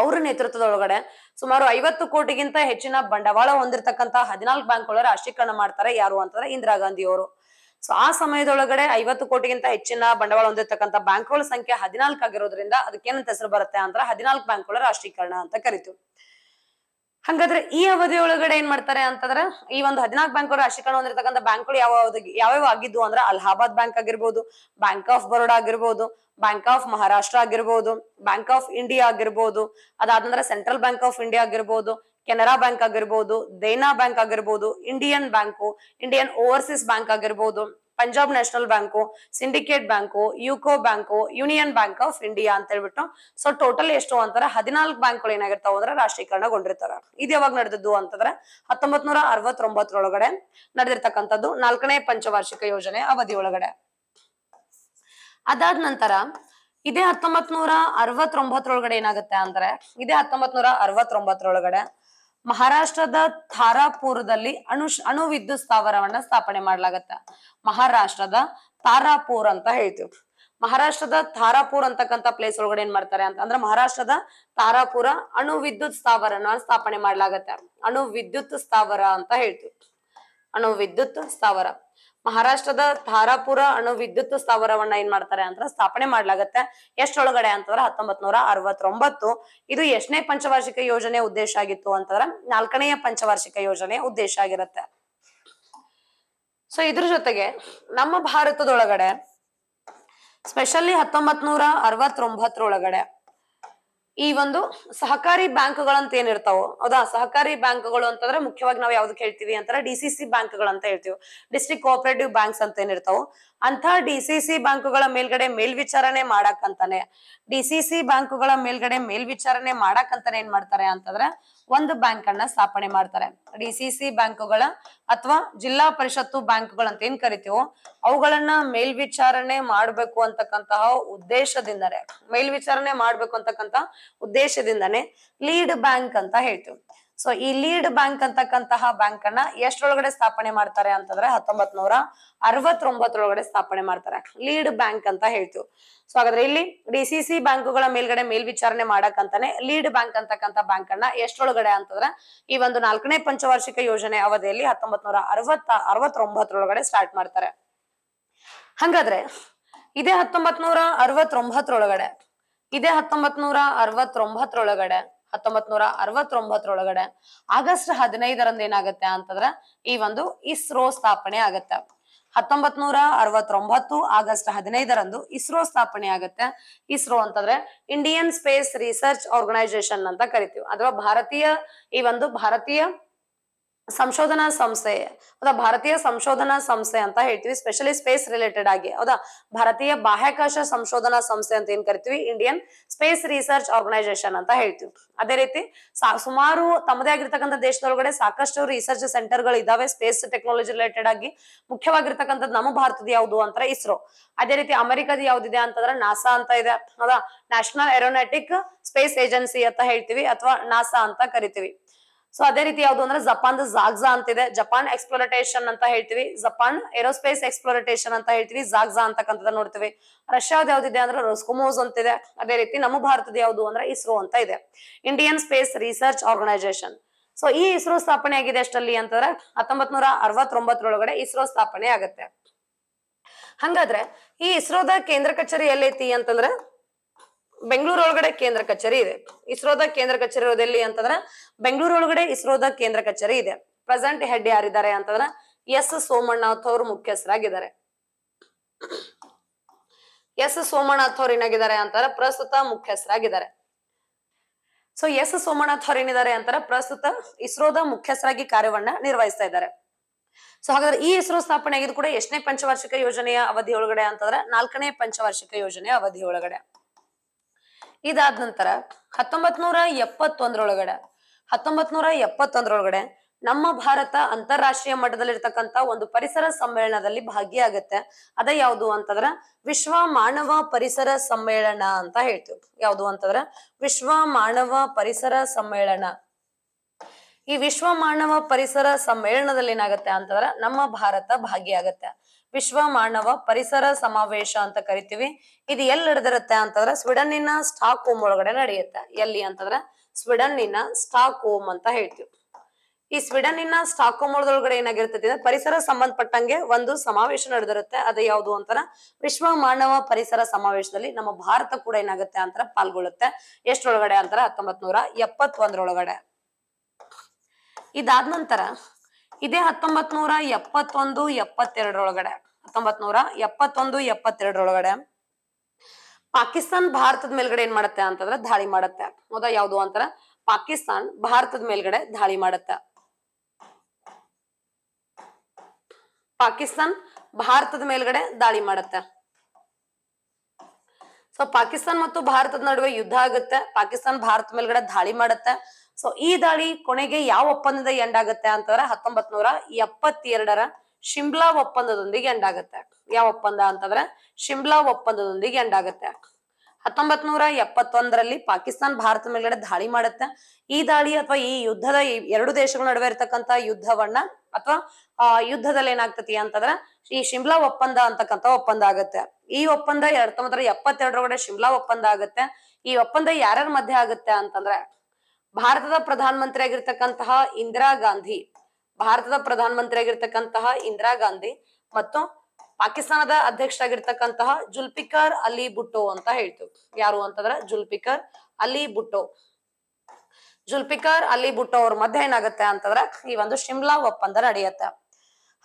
ಅವ್ರ ನೇತೃತ್ವದೊಳಗಡೆ ಸುಮಾರು ಐವತ್ತು ಕೋಟಿಗಿಂತ ಹೆಚ್ಚಿನ ಬಂಡವಾಳ ಹೊಂದಿರತಕ್ಕಂತಹ ಹದಿನಾಲ್ಕು ಬ್ಯಾಂಕ್ಗಳು ರಾಷ್ಟ್ರೀಕರಣ ಮಾಡ್ತಾರೆ ಯಾರು ಅಂತಂದ್ರೆ ಇಂದಿರಾ ಗಾಂಧಿ ಅವರು ಸೊ ಆ ಸಮಯದೊಳಗಡೆ ಐವತ್ತು ಕೋಟಿಗಿಂತ ಹೆಚ್ಚಿನ ಬಂಡವಾಳ ಹೊಂದಿರತಕ್ಕಂತ ಬ್ಯಾಂಕ್ಗಳ ಸಂಖ್ಯೆ ಹದಿನಾಲ್ಕು ಆಗಿರೋದ್ರಿಂದ ಅದಕ್ಕೆ ಏನಂತ ಹೆಸರು ಬರುತ್ತೆ ಅಂದ್ರೆ ಹದಿನಾಲ್ಕು ಬ್ಯಾಂಕ್ಗಳ ರಾಷ್ಟ್ರೀಕರಣ ಅಂತ ಕರಿತು ಹಂಗಾದ್ರೆ ಈ ಅವಧಿಯೊಳಗಡೆ ಏನ್ ಮಾಡ್ತಾರೆ ಅಂತಂದ್ರೆ ಈ ಒಂದು ಹದಿನಾಲ್ಕು ಬ್ಯಾಂಕ್ ರಾಷ್ಟ್ರೀಕರಣ ಹೊಂದಿರತಕ್ಕಂಥ ಬ್ಯಾಂಕ್ಗಳು ಯಾವ ಯಾವ್ಯಾವ ಆಗಿದ್ದು ಅಂದ್ರೆ ಅಲಹಾಬಾದ್ ಬ್ಯಾಂಕ್ ಆಗಿರ್ಬೋದು ಬ್ಯಾಂಕ್ ಆಫ್ ಬರೋಡಾ ಆಗಿರ್ಬೋದು ಬ್ಯಾಂಕ್ ಆಫ್ ಮಹಾರಾಷ್ಟ್ರ ಆಗಿರ್ಬೋದು ಬ್ಯಾಂಕ್ ಆಫ್ ಇಂಡಿಯಾ ಆಗಿರ್ಬೋದು ಅದಾದಂದ್ರೆ ಸೆಂಟ್ರಲ್ ಬ್ಯಾಂಕ್ ಆಫ್ ಇಂಡಿಯಾ ಆಗಿರ್ಬೋದು ಕೆನರಾ ಬ್ಯಾಂಕ್ ಆಗಿರ್ಬೋದು ದೇನಾ ಬ್ಯಾಂಕ್ ಆಗಿರ್ಬೋದು Indian bank Indian overseas bank ಆಗಿರ್ಬೋದು Punjab national bank syndicate bank UCO bank union bank of India ಅಂತ ಹೇಳ್ಬಿಟ್ಟು ಸೊ ಟೋಟಲ್ ಎಷ್ಟು ಅಂತಾರೆ ಹದಿನಾಲ್ಕು ಬ್ಯಾಂಕ್ಗಳು ಏನಾಗಿರ್ತಾವ ಅಂದ್ರೆ ರಾಷ್ಟ್ರೀಕರಣಗೊಂಡಿರ್ತಾರೆ ಇದು ಯಾವಾಗ ನಡೆದದ್ದು ಅಂತಂದ್ರೆ ಹತ್ತೊಂಬತ್ ನೂರ ಅರವತ್ತೊಂಬತ್ತರೊಳಗಡೆ ನಡೆದಿರ್ತಕ್ಕಂಥದ್ದು ನಾಲ್ಕನೇ ಪಂಚವಾರ್ಷಿಕ ಯೋಜನೆ ಅವಧಿಯೊಳಗಡೆ ಅದಾದ ನಂತರ ಇದೇ ಹತ್ತೊಂಬತ್ ನೂರ ಅರವತ್ತೊಂಬತ್ತರೊಳಗಡೆ ಏನಾಗುತ್ತೆ ಅಂದ್ರೆ ಇದೇ ಹತ್ತೊಂಬತ್ ನೂರ ಅರವತ್ತೊಂಬತ್ತರೊಳಗಡೆ ಮಹಾರಾಷ್ಟ್ರದ ಥಾರಾಪುರದಲ್ಲಿ ಅಣು ಅಣು ವಿದ್ಯುತ್ ಸ್ಥಾವರವನ್ನ ಸ್ಥಾಪನೆ ಮಾಡ್ಲಾಗತ್ತ ಮಹಾರಾಷ್ಟ್ರದ ತಾರಾಪುರ್ ಅಂತ ಹೇಳ್ತೀವಿ ಮಹಾರಾಷ್ಟ್ರದ ತಾರಾಪುರ್ ಅಂತಕ್ಕಂಥ ಪ್ಲೇಸ್ ಒಳಗಡೆ ಏನ್ ಮಾಡ್ತಾರೆ ಅಂತ ಅಂದ್ರೆ ಮಹಾರಾಷ್ಟ್ರದ ತಾರಾಪುರ ಅಣು ವಿದ್ಯುತ್ ಸ್ಥಾವರನ ಸ್ಥಾಪನೆ ಮಾಡ್ಲಾಗತ್ತೆ ಅಣು ವಿದ್ಯುತ್ ಸ್ಥಾವರ ಅಂತ ಹೇಳ್ತೀವಿ ಅಣು ವಿದ್ಯುತ್ ಸ್ಥಾವರ ಮಹಾರಾಷ್ಟ್ರದ ತಾರಾಪುರ ಅಣು ವಿದ್ಯುತ್ ಸ್ಥಾವರವನ್ನ ಏನ್ ಮಾಡ್ತಾರೆ ಅಂತ ಸ್ಥಾಪನೆ ಮಾಡ್ಲಾಗತ್ತೆ ಎಷ್ಟೊಳಗಡೆ ಅಂತಂದ್ರೆ ಹತ್ತೊಂಬತ್ ನೂರ ಅರವತ್ತೊಂಬತ್ತು ಇದು ಎಷ್ಟನೇ ಪಂಚವಾರ್ಷಿಕ ಯೋಜನೆ ಉದ್ದೇಶ ಆಗಿತ್ತು ಅಂತಂದ್ರೆ ನಾಲ್ಕನೆಯ ಪಂಚವಾರ್ಷಿಕ ಯೋಜನೆ ಉದ್ದೇಶ ಆಗಿರತ್ತೆ ಸೊ ಇದ್ರ ಜೊತೆಗೆ ನಮ್ಮ ಭಾರತದೊಳಗಡೆ ಸ್ಪೆಷಲಿ ಹತ್ತೊಂಬತ್ ನೂರ ಅರವತ್ತೊಂಬತ್ತರೊಳಗಡೆ ಈ ಒಂದು ಸಹಕಾರಿ ಬ್ಯಾಂಕ್ಗಳಂತ ಏನಿರ್ತಾವ ಹೌದಾ ಸಹಕಾರಿ ಬ್ಯಾಂಕ್ಗಳು ಅಂತಂದ್ರೆ ಮುಖ್ಯವಾಗಿ ನಾವು ಯಾವ್ದಕ್ ಹೇಳ್ತೀವಿ ಅಂತಂದ್ರೆ ಡಿ ಸಿ ಸಿ ಬ್ಯಾಂಕ್ಗಳಂತ ಹೇಳ್ತೀವಿ ಡಿಸ್ಟ್ರಿಕ್ಟ್ ಕೋಆಪರೇಟಿವ್ ಬ್ಯಾಂಕ್ಸ್ ಅಂತ ಏನಿರ್ತಾವೋ ಅಂತ ಡಿ ಸಿ ಬ್ಯಾಂಕುಗಳ ಮೇಲ್ಗಡೆ ಮೇಲ್ವಿಚಾರಣೆ ಮಾಡಕ್ಕಂತಾನೆ ಡಿ ಸಿ ಬ್ಯಾಂಕುಗಳ ಮೇಲ್ಗಡೆ ಮೇಲ್ವಿಚಾರಣೆ ಮಾಡಕ್ಕಂತಾನೆ ಏನ್ ಮಾಡ್ತಾರೆ ಅಂತಂದ್ರೆ ಒಂದು ಬ್ಯಾಂಕ್ ಅನ್ನ ಸ್ಥಾಪನೆ ಮಾಡ್ತಾರೆ ಡಿ ಸಿ ಬ್ಯಾಂಕುಗಳ ಅಥವಾ ಜಿಲ್ಲಾ ಪರಿಷತ್ತು ಅಂತ ಏನ್ ಕರಿತೀವೋ ಅವುಗಳನ್ನ ಮೇಲ್ವಿಚಾರಣೆ ಮಾಡ್ಬೇಕು ಅಂತಕ್ಕಂತಹ ಉದ್ದೇಶದಿಂದನೇ ಮೇಲ್ವಿಚಾರಣೆ ಮಾಡ್ಬೇಕು ಅಂತಕ್ಕಂತ ಉದ್ದೇಶದಿಂದನೇ ಲೀಡ್ ಬ್ಯಾಂಕ್ ಅಂತ ಹೇಳ್ತೀವಿ ಸೊ ಈ ಲೀಡ್ ಬ್ಯಾಂಕ್ ಅಂತಕ್ಕಂತಹ ಬ್ಯಾಂಕ್ ಅನ್ನ ಎಷ್ಟ್ರೊಳಗಡೆ ಸ್ಥಾಪನೆ ಮಾಡ್ತಾರೆ ಅಂತಂದ್ರೆ ಹತ್ತೊಂಬತ್ ನೂರ ಅರವತ್ತೊಂಬತ್ತರೊಳಗಡೆ ಸ್ಥಾಪನೆ ಮಾಡ್ತಾರೆ ಲೀಡ್ ಬ್ಯಾಂಕ್ ಅಂತ ಹೇಳ್ತೀವಿ ಸೊ ಹಾಗಾದ್ರೆ ಇಲ್ಲಿ ಡಿ ಸಿ ಸಿ ಬ್ಯಾಂಕುಗಳ ಮೇಲ್ಗಡೆ ಮೇಲ್ವಿಚಾರಣೆ ಮಾಡಕ್ಕಂತಾನೆ ಲೀಡ್ ಬ್ಯಾಂಕ್ ಅಂತಕ್ಕಂಥ ಬ್ಯಾಂಕ್ ಅನ್ನ ಎಷ್ಟರೊಳಗಡೆ ಅಂತಂದ್ರೆ ಈ ಒಂದು ನಾಲ್ಕನೇ ಪಂಚವಾರ್ಷಿಕ ಯೋಜನೆ ಅವಧಿಯಲ್ಲಿ ಹತ್ತೊಂಬತ್ ನೂರ ಅರವತ್ತ ಅರವತ್ತೊಂಬತ್ತರೊಳಗಡೆ ಸ್ಟಾರ್ಟ್ ಮಾಡ್ತಾರೆ ಹಂಗಾದ್ರೆ ಇದೇ ಹತ್ತೊಂಬತ್ ನೂರ ಅರವತ್ತೊಂಬತ್ತರೊಳಗಡೆ ಇದೇ ಹತ್ತೊಂಬತ್ ನೂರ ಅರವತ್ತೊಂಬತ್ತರೊಳಗಡೆ ಹತ್ತೊಂಬತ್ ನೂರ ಅರವತ್ತೊಂಬತ್ತರೊಳಗಡೆ ಆಗಸ್ಟ್ ಹದಿನೈದರಂದು ಏನಾಗುತ್ತೆ ಅಂತಂದ್ರೆ ಈ ಒಂದು ಇಸ್ರೋ ಸ್ಥಾಪನೆ ಆಗತ್ತೆ ಹತ್ತೊಂಬತ್ ನೂರ ಅರವತ್ತೊಂಬತ್ತು ಆಗಸ್ಟ್ ಹದಿನೈದರಂದು ಇಸ್ರೋ ಸ್ಥಾಪನೆ ಆಗುತ್ತೆ ಇಸ್ರೋ ಅಂತಂದ್ರೆ ಇಂಡಿಯನ್ ಸ್ಪೇಸ್ ರಿಸರ್ಚ್ ಆರ್ಗನೈಸೇಷನ್ ಅಂತ ಕರಿತೀವಿ ಅಥವಾ ಭಾರತೀಯ ಈ ಒಂದು ಭಾರತೀಯ ಸಂಶೋಧನಾ ಸಂಸ್ಥೆ ಹೌದಾ ಭಾರತೀಯ ಸಂಶೋಧನಾ ಸಂಸ್ಥೆ ಅಂತ ಹೇಳ್ತೀವಿ ಸ್ಪೆಷಲಿ ಸ್ಪೇಸ್ ರಿಲೇಟೆಡ್ ಆಗಿ ಹೌದಾ ಭಾರತೀಯ ಬಾಹ್ಯಾಕಾಶ ಸಂಶೋಧನಾ ಸಂಸ್ಥೆ ಅಂತ ಏನ್ ಕರಿತೀವಿ ಇಂಡಿಯನ್ ಸ್ಪೇಸ್ ರಿಸರ್ಚ್ ಆರ್ಗನೈಸೇಷನ್ ಅಂತ ಹೇಳ್ತೀವಿ ಅದೇ ರೀತಿ ಸುಮಾರು ತಮ್ಮದೇ ಆಗಿರ್ತಕ್ಕಂಥ ದೇಶದೊಳಗಡೆ ಸಾಕಷ್ಟು ರಿಸರ್ಚ್ ಸೆಂಟರ್ ಗಳು ಇದಾವೆ ಸ್ಪೇಸ್ ಟೆಕ್ನಾಲಜಿ ರಿಲೇಟೆಡ್ ಆಗಿ ಮುಖ್ಯವಾಗಿರ್ತಕ್ಕಂಥದ್ದು ನಮ್ಮ ಭಾರತದ ಯಾವುದು ಅಂತ ಇಸ್ರೋ ಅದೇ ರೀತಿ ಅಮೆರಿಕದ ಯಾವ್ದಿದೆ ಅಂತಂದ್ರೆ ನಾಸಾ ಅಂತ ಇದೆ ಹೌದಾ ನ್ಯಾಷನಲ್ ಏರೋನಾಟಿಕ್ ಸ್ಪೇಸ್ ಏಜೆನ್ಸಿ ಅಂತ ಹೇಳ್ತೀವಿ ಅಥವಾ ನಾಸಾ ಅಂತ ಕರಿತೀವಿ ಸೊ ಅದೇ ರೀತಿ ಯಾವ್ದು ಅಂದ್ರೆ ಜಪಾನ್ ಅಂತ ಅಂತಿದೆ ಜಪಾನ್ ಎಕ್ಸ್ಪ್ಲೋರಟೇಷನ್ ಅಂತ ಹೇಳ್ತೀವಿ ಜಪಾನ್ ಏರೋಸ್ಪೇಸ್ ಎಕ್ಸ್ಪ್ಲೋರಟೇಷನ್ ಅಂತ ಹೇಳ್ತೀವಿ ಜಾಗ್ಝಾ ಅಂತಕ್ಕಂಥದ್ದು ನೋಡ್ತೀವಿ ರಷ್ಯಾದ ಯಾವ್ದಿದೆ ಅಂದ್ರೆ ಅಂತ ಅಂತಿದೆ ಅದೇ ರೀತಿ ನಮ್ಮ ಭಾರತದ ಯಾವ್ದು ಅಂದ್ರೆ ಇಸ್ರೋ ಅಂತ ಇದೆ Indian space research organisation so ಈ ಇಸ್ರೋ ಸ್ಥಾಪನೆ ಆಗಿದೆ ಅಷ್ಟಲ್ಲಿ ಅಂತಂದ್ರೆ ಹತ್ತೊಂಬತ್ ನೂರ ಅರವತ್ತೊಂಬತ್ತರೊಳಗಡೆ ಇಸ್ರೋ ಸ್ಥಾಪನೆ ಆಗುತ್ತೆ ಹಂಗಾದ್ರೆ ಈ ಇಸ್ರೋದ ಕೇಂದ್ರ ಕಚೇರಿ ಎಲ್ಲೈತಿ ಅಂತಂದ್ರೆ ಬೆಂಗಳೂರು ಒಳಗಡೆ ಕೇಂದ್ರ ಕಚೇರಿ ಇದೆ ಇಸ್ರೋದ ಕೇಂದ್ರ ಕಚೇರಿ ಇರೋದು ಎಲ್ಲಿ ಅಂತಂದ್ರೆ ಬೆಂಗಳೂರು ಒಳಗಡೆ ಇಸ್ರೋದ ಕೇಂದ್ರ ಕಚೇರಿ ಇದೆ ಪ್ರೆಸೆಂಟ್ ಹೆಡ್ ಯಾರಿದ್ದಾರೆ ಅಂತಂದ್ರ ಎಸ್ ಸೋಮಣ್ಣನಾಥ್ ಅವರು ಮುಖ್ಯಸ್ಥರಾಗಿದ್ದಾರೆ ಎಸ್ ಸೋಮನಾಥ್ ಅವ್ರು ಏನಾಗಿದ್ದಾರೆ ಅಂತಾರೆ ಪ್ರಸ್ತುತ ಮುಖ್ಯಸ್ಥರಾಗಿದ್ದಾರೆ ಸೊ ಎಸ್ ಸೋಮನಾಥ್ ಅವ್ರು ಏನಿದ್ದಾರೆ ಅಂತಾರ ಪ್ರಸ್ತುತ ಇಸ್ರೋದ ಮುಖ್ಯಸ್ಥರಾಗಿ ಕಾರ್ಯವನ್ನ ನಿರ್ವಹಿಸ್ತಾ ಇದ್ದಾರೆ ಸೊ ಹಾಗಾದ್ರೆ ಈ ಇಸ್ರೋ ಸ್ಥಾಪನೆ ಆಗಿದ್ದು ಕೂಡ ಎಷ್ಟನೇ ಪಂಚವಾರ್ಷಿಕ ಯೋಜನೆಯ ಅವಧಿ ಒಳಗಡೆ ಅಂತಂದ್ರೆ ನಾಲ್ಕನೇ ಪಂಚವಾರ್ಷಿಕ ಯೋಜನೆಯ ಅವಧಿ ಒಳಗಡೆ ಇದಾದ ನಂತರ ಹತ್ತೊಂಬತ್ ನೂರ ಎಪ್ಪತ್ತೊಂದರೊಳಗಡೆ ಹತ್ತೊಂಬತ್ ನೂರ ಎಪ್ಪತ್ತೊಂದರೊಳಗಡೆ ನಮ್ಮ ಭಾರತ ಅಂತಾರಾಷ್ಟ್ರೀಯ ಮಟ್ಟದಲ್ಲಿ ಇರ್ತಕ್ಕಂತ ಒಂದು ಪರಿಸರ ಸಮ್ಮೇಳನದಲ್ಲಿ ಭಾಗಿಯಾಗತ್ತೆ ಅದ ಯಾವುದು ಅಂತಂದ್ರ ವಿಶ್ವ ಮಾನವ ಪರಿಸರ ಸಮ್ಮೇಳನ ಅಂತ ಹೇಳ್ತೀವಿ ಯಾವುದು ಅಂತಂದ್ರ ವಿಶ್ವ ಮಾನವ ಪರಿಸರ ಸಮ್ಮೇಳನ ಈ ವಿಶ್ವ ಮಾನವ ಪರಿಸರ ಸಮ್ಮೇಳನದಲ್ಲಿ ಏನಾಗತ್ತೆ ಅಂತಂದ್ರ ನಮ್ಮ ಭಾರತ ಭಾಗಿಯಾಗತ್ತೆ ವಿಶ್ವ ಮಾನವ ಪರಿಸರ ಸಮಾವೇಶ ಅಂತ ಕರಿತೀವಿ ಇದು ಎಲ್ಲಿ ನಡೆದಿರುತ್ತೆ ಅಂತಂದ್ರೆ ಸ್ವಿಡನ್ನಿನ ಸ್ಟಾಕ್ ಹೋಮ್ ಒಳಗಡೆ ನಡೆಯುತ್ತೆ ಎಲ್ಲಿ ಅಂತಂದ್ರೆ ಸ್ವಿಡನ್ನಿನ ಸ್ಟಾಕ್ ಹೋಮ್ ಅಂತ ಹೇಳ್ತೀವಿ ಈ ಸ್ವಿಡನ್ನಿನ ಸ್ಟಾಕ್ ಹೋಮ್ ಒಳಗಡೆ ಏನಾಗಿರ್ತೈತಿ ಪರಿಸರ ಸಂಬಂಧಪಟ್ಟಂಗೆ ಒಂದು ಸಮಾವೇಶ ನಡೆದಿರುತ್ತೆ ಅದು ಯಾವುದು ಅಂತಾರ ವಿಶ್ವ ಮಾನವ ಪರಿಸರ ಸಮಾವೇಶದಲ್ಲಿ ನಮ್ಮ ಭಾರತ ಕೂಡ ಏನಾಗುತ್ತೆ ಅಂತಾರ ಪಾಲ್ಗೊಳ್ಳುತ್ತೆ ಎಷ್ಟೊಳಗಡೆ ಅಂತಾರ ಹತ್ತೊಂಬತ್ ನೂರ ಎಪ್ಪತ್ತೊಂದರೊಳಗಡೆ ಇದಾದ ನಂತರ ಇದೇ ಹತ್ತೊಂಬತ್ ನೂರ ಎಪ್ಪತ್ತೊಂದು ಎಪ್ಪತ್ತೆರಡರೊಳಗಡೆ ಹತ್ತೊಂಬತ್ ನೂರ ಎಪ್ಪತ್ತೊಂದು ಎಪ್ಪತ್ತೆರಡರೊಳಗಡೆ ಪಾಕಿಸ್ತಾನ್ ಭಾರತದ ಮೇಲ್ಗಡೆ ಏನ್ ಮಾಡತ್ತೆ ಅಂತಂದ್ರೆ ದಾಳಿ ಮಾಡತ್ತೆ ಹೌದಾ ಯಾವ್ದು ಅಂತಾರ ಪಾಕಿಸ್ತಾನ್ ಭಾರತದ ಮೇಲ್ಗಡೆ ದಾಳಿ ಮಾಡತ್ತೆ ಪಾಕಿಸ್ತಾನ್ ಭಾರತದ ಮೇಲ್ಗಡೆ ದಾಳಿ ಮಾಡತ್ತೆ ಸೊ ಪಾಕಿಸ್ತಾನ್ ಮತ್ತು ಭಾರತದ ನಡುವೆ ಯುದ್ಧ ಆಗುತ್ತೆ ಪಾಕಿಸ್ತಾನ್ ಭಾರತ ಮೇಲ್ಗಡೆ ದಾಳಿ ಮಾಡುತ್ತೆ ಸೊ ಈ ದಾಳಿ ಕೊನೆಗೆ ಯಾವ ಒಪ್ಪಂದದ ಎಂಡ್ ಆಗುತ್ತೆ ಅಂತಂದ್ರೆ ಹತ್ತೊಂಬತ್ ನೂರ ಎಪ್ಪತ್ತೆರಡರ ಶಿಮ್ಲಾ ಒಪ್ಪಂದದೊಂದಿಗೆ ಎಂಡ್ ಆಗುತ್ತೆ ಯಾವ ಒಪ್ಪಂದ ಅಂತಂದ್ರೆ ಶಿಮ್ಲಾ ಒಪ್ಪಂದದೊಂದಿಗೆ ಎಂಡ್ ಆಗುತ್ತೆ ಹತ್ತೊಂಬತ್ ನೂರ ಎಪ್ಪತ್ತೊಂದರಲ್ಲಿ ಪಾಕಿಸ್ತಾನ ಭಾರತ ಮೇಲ್ಗಡೆ ದಾಳಿ ಮಾಡುತ್ತೆ ಈ ದಾಳಿ ಅಥವಾ ಈ ಯುದ್ಧದ ಎರಡು ದೇಶಗಳ ನಡುವೆ ಇರತಕ್ಕಂತ ಯುದ್ಧವನ್ನ ಅಥವಾ ಆ ಯುದ್ಧದಲ್ಲಿ ಏನಾಗ್ತತಿ ಅಂತಂದ್ರೆ ಈ ಶಿಮ್ಲಾ ಒಪ್ಪಂದ ಅಂತಕ್ಕಂತ ಒಪ್ಪಂದ ಆಗತ್ತೆ ಈ ಒಪ್ಪಂದ ಹತ್ತೊಂಬತ್ತರ ಎಪ್ಪತ್ತೆರಡರೊಳಗಡೆ ಶಿಮ್ಲಾ ಒಪ್ಪಂದ ಆಗತ್ತೆ ಈ ಒಪ್ಪಂದ ಯಾರ್ಯಾರ ಮಧ್ಯೆ ಆಗುತ್ತೆ ಅಂತಂದ್ರೆ ಭಾರತದ ಪ್ರಧಾನ ಮಂತ್ರಿ ಆಗಿರ್ತಕ್ಕಂತಹ ಇಂದಿರಾ ಗಾಂಧಿ ಭಾರತದ ಪ್ರಧಾನ ಮಂತ್ರಿ ಆಗಿರ್ತಕ್ಕಂತಹ ಇಂದಿರಾ ಗಾಂಧಿ ಮತ್ತು ಪಾಕಿಸ್ತಾನದ ಅಧ್ಯಕ್ಷ ಆಗಿರ್ತಕ್ಕಂತಹ ಜುಲ್ಪಿಕರ್ ಅಲಿ ಬುಟ್ಟೋ ಅಂತ ಹೇಳ್ತೇವೆ ಯಾರು ಅಂತಂದ್ರ ಜುಲ್ಪಿಕರ್ ಅಲಿ ಬುಟ್ಟೋ ಜುಲ್ಪಿಕರ್ ಅಲಿ ಬುಟ್ಟೋ ಅವ್ರ ಮಧ್ಯ ಏನಾಗುತ್ತೆ ಅಂತಂದ್ರ ಈ ಒಂದು ಶಿಮ್ಲಾ ಒಪ್ಪಂದ ನಡೆಯುತ್ತೆ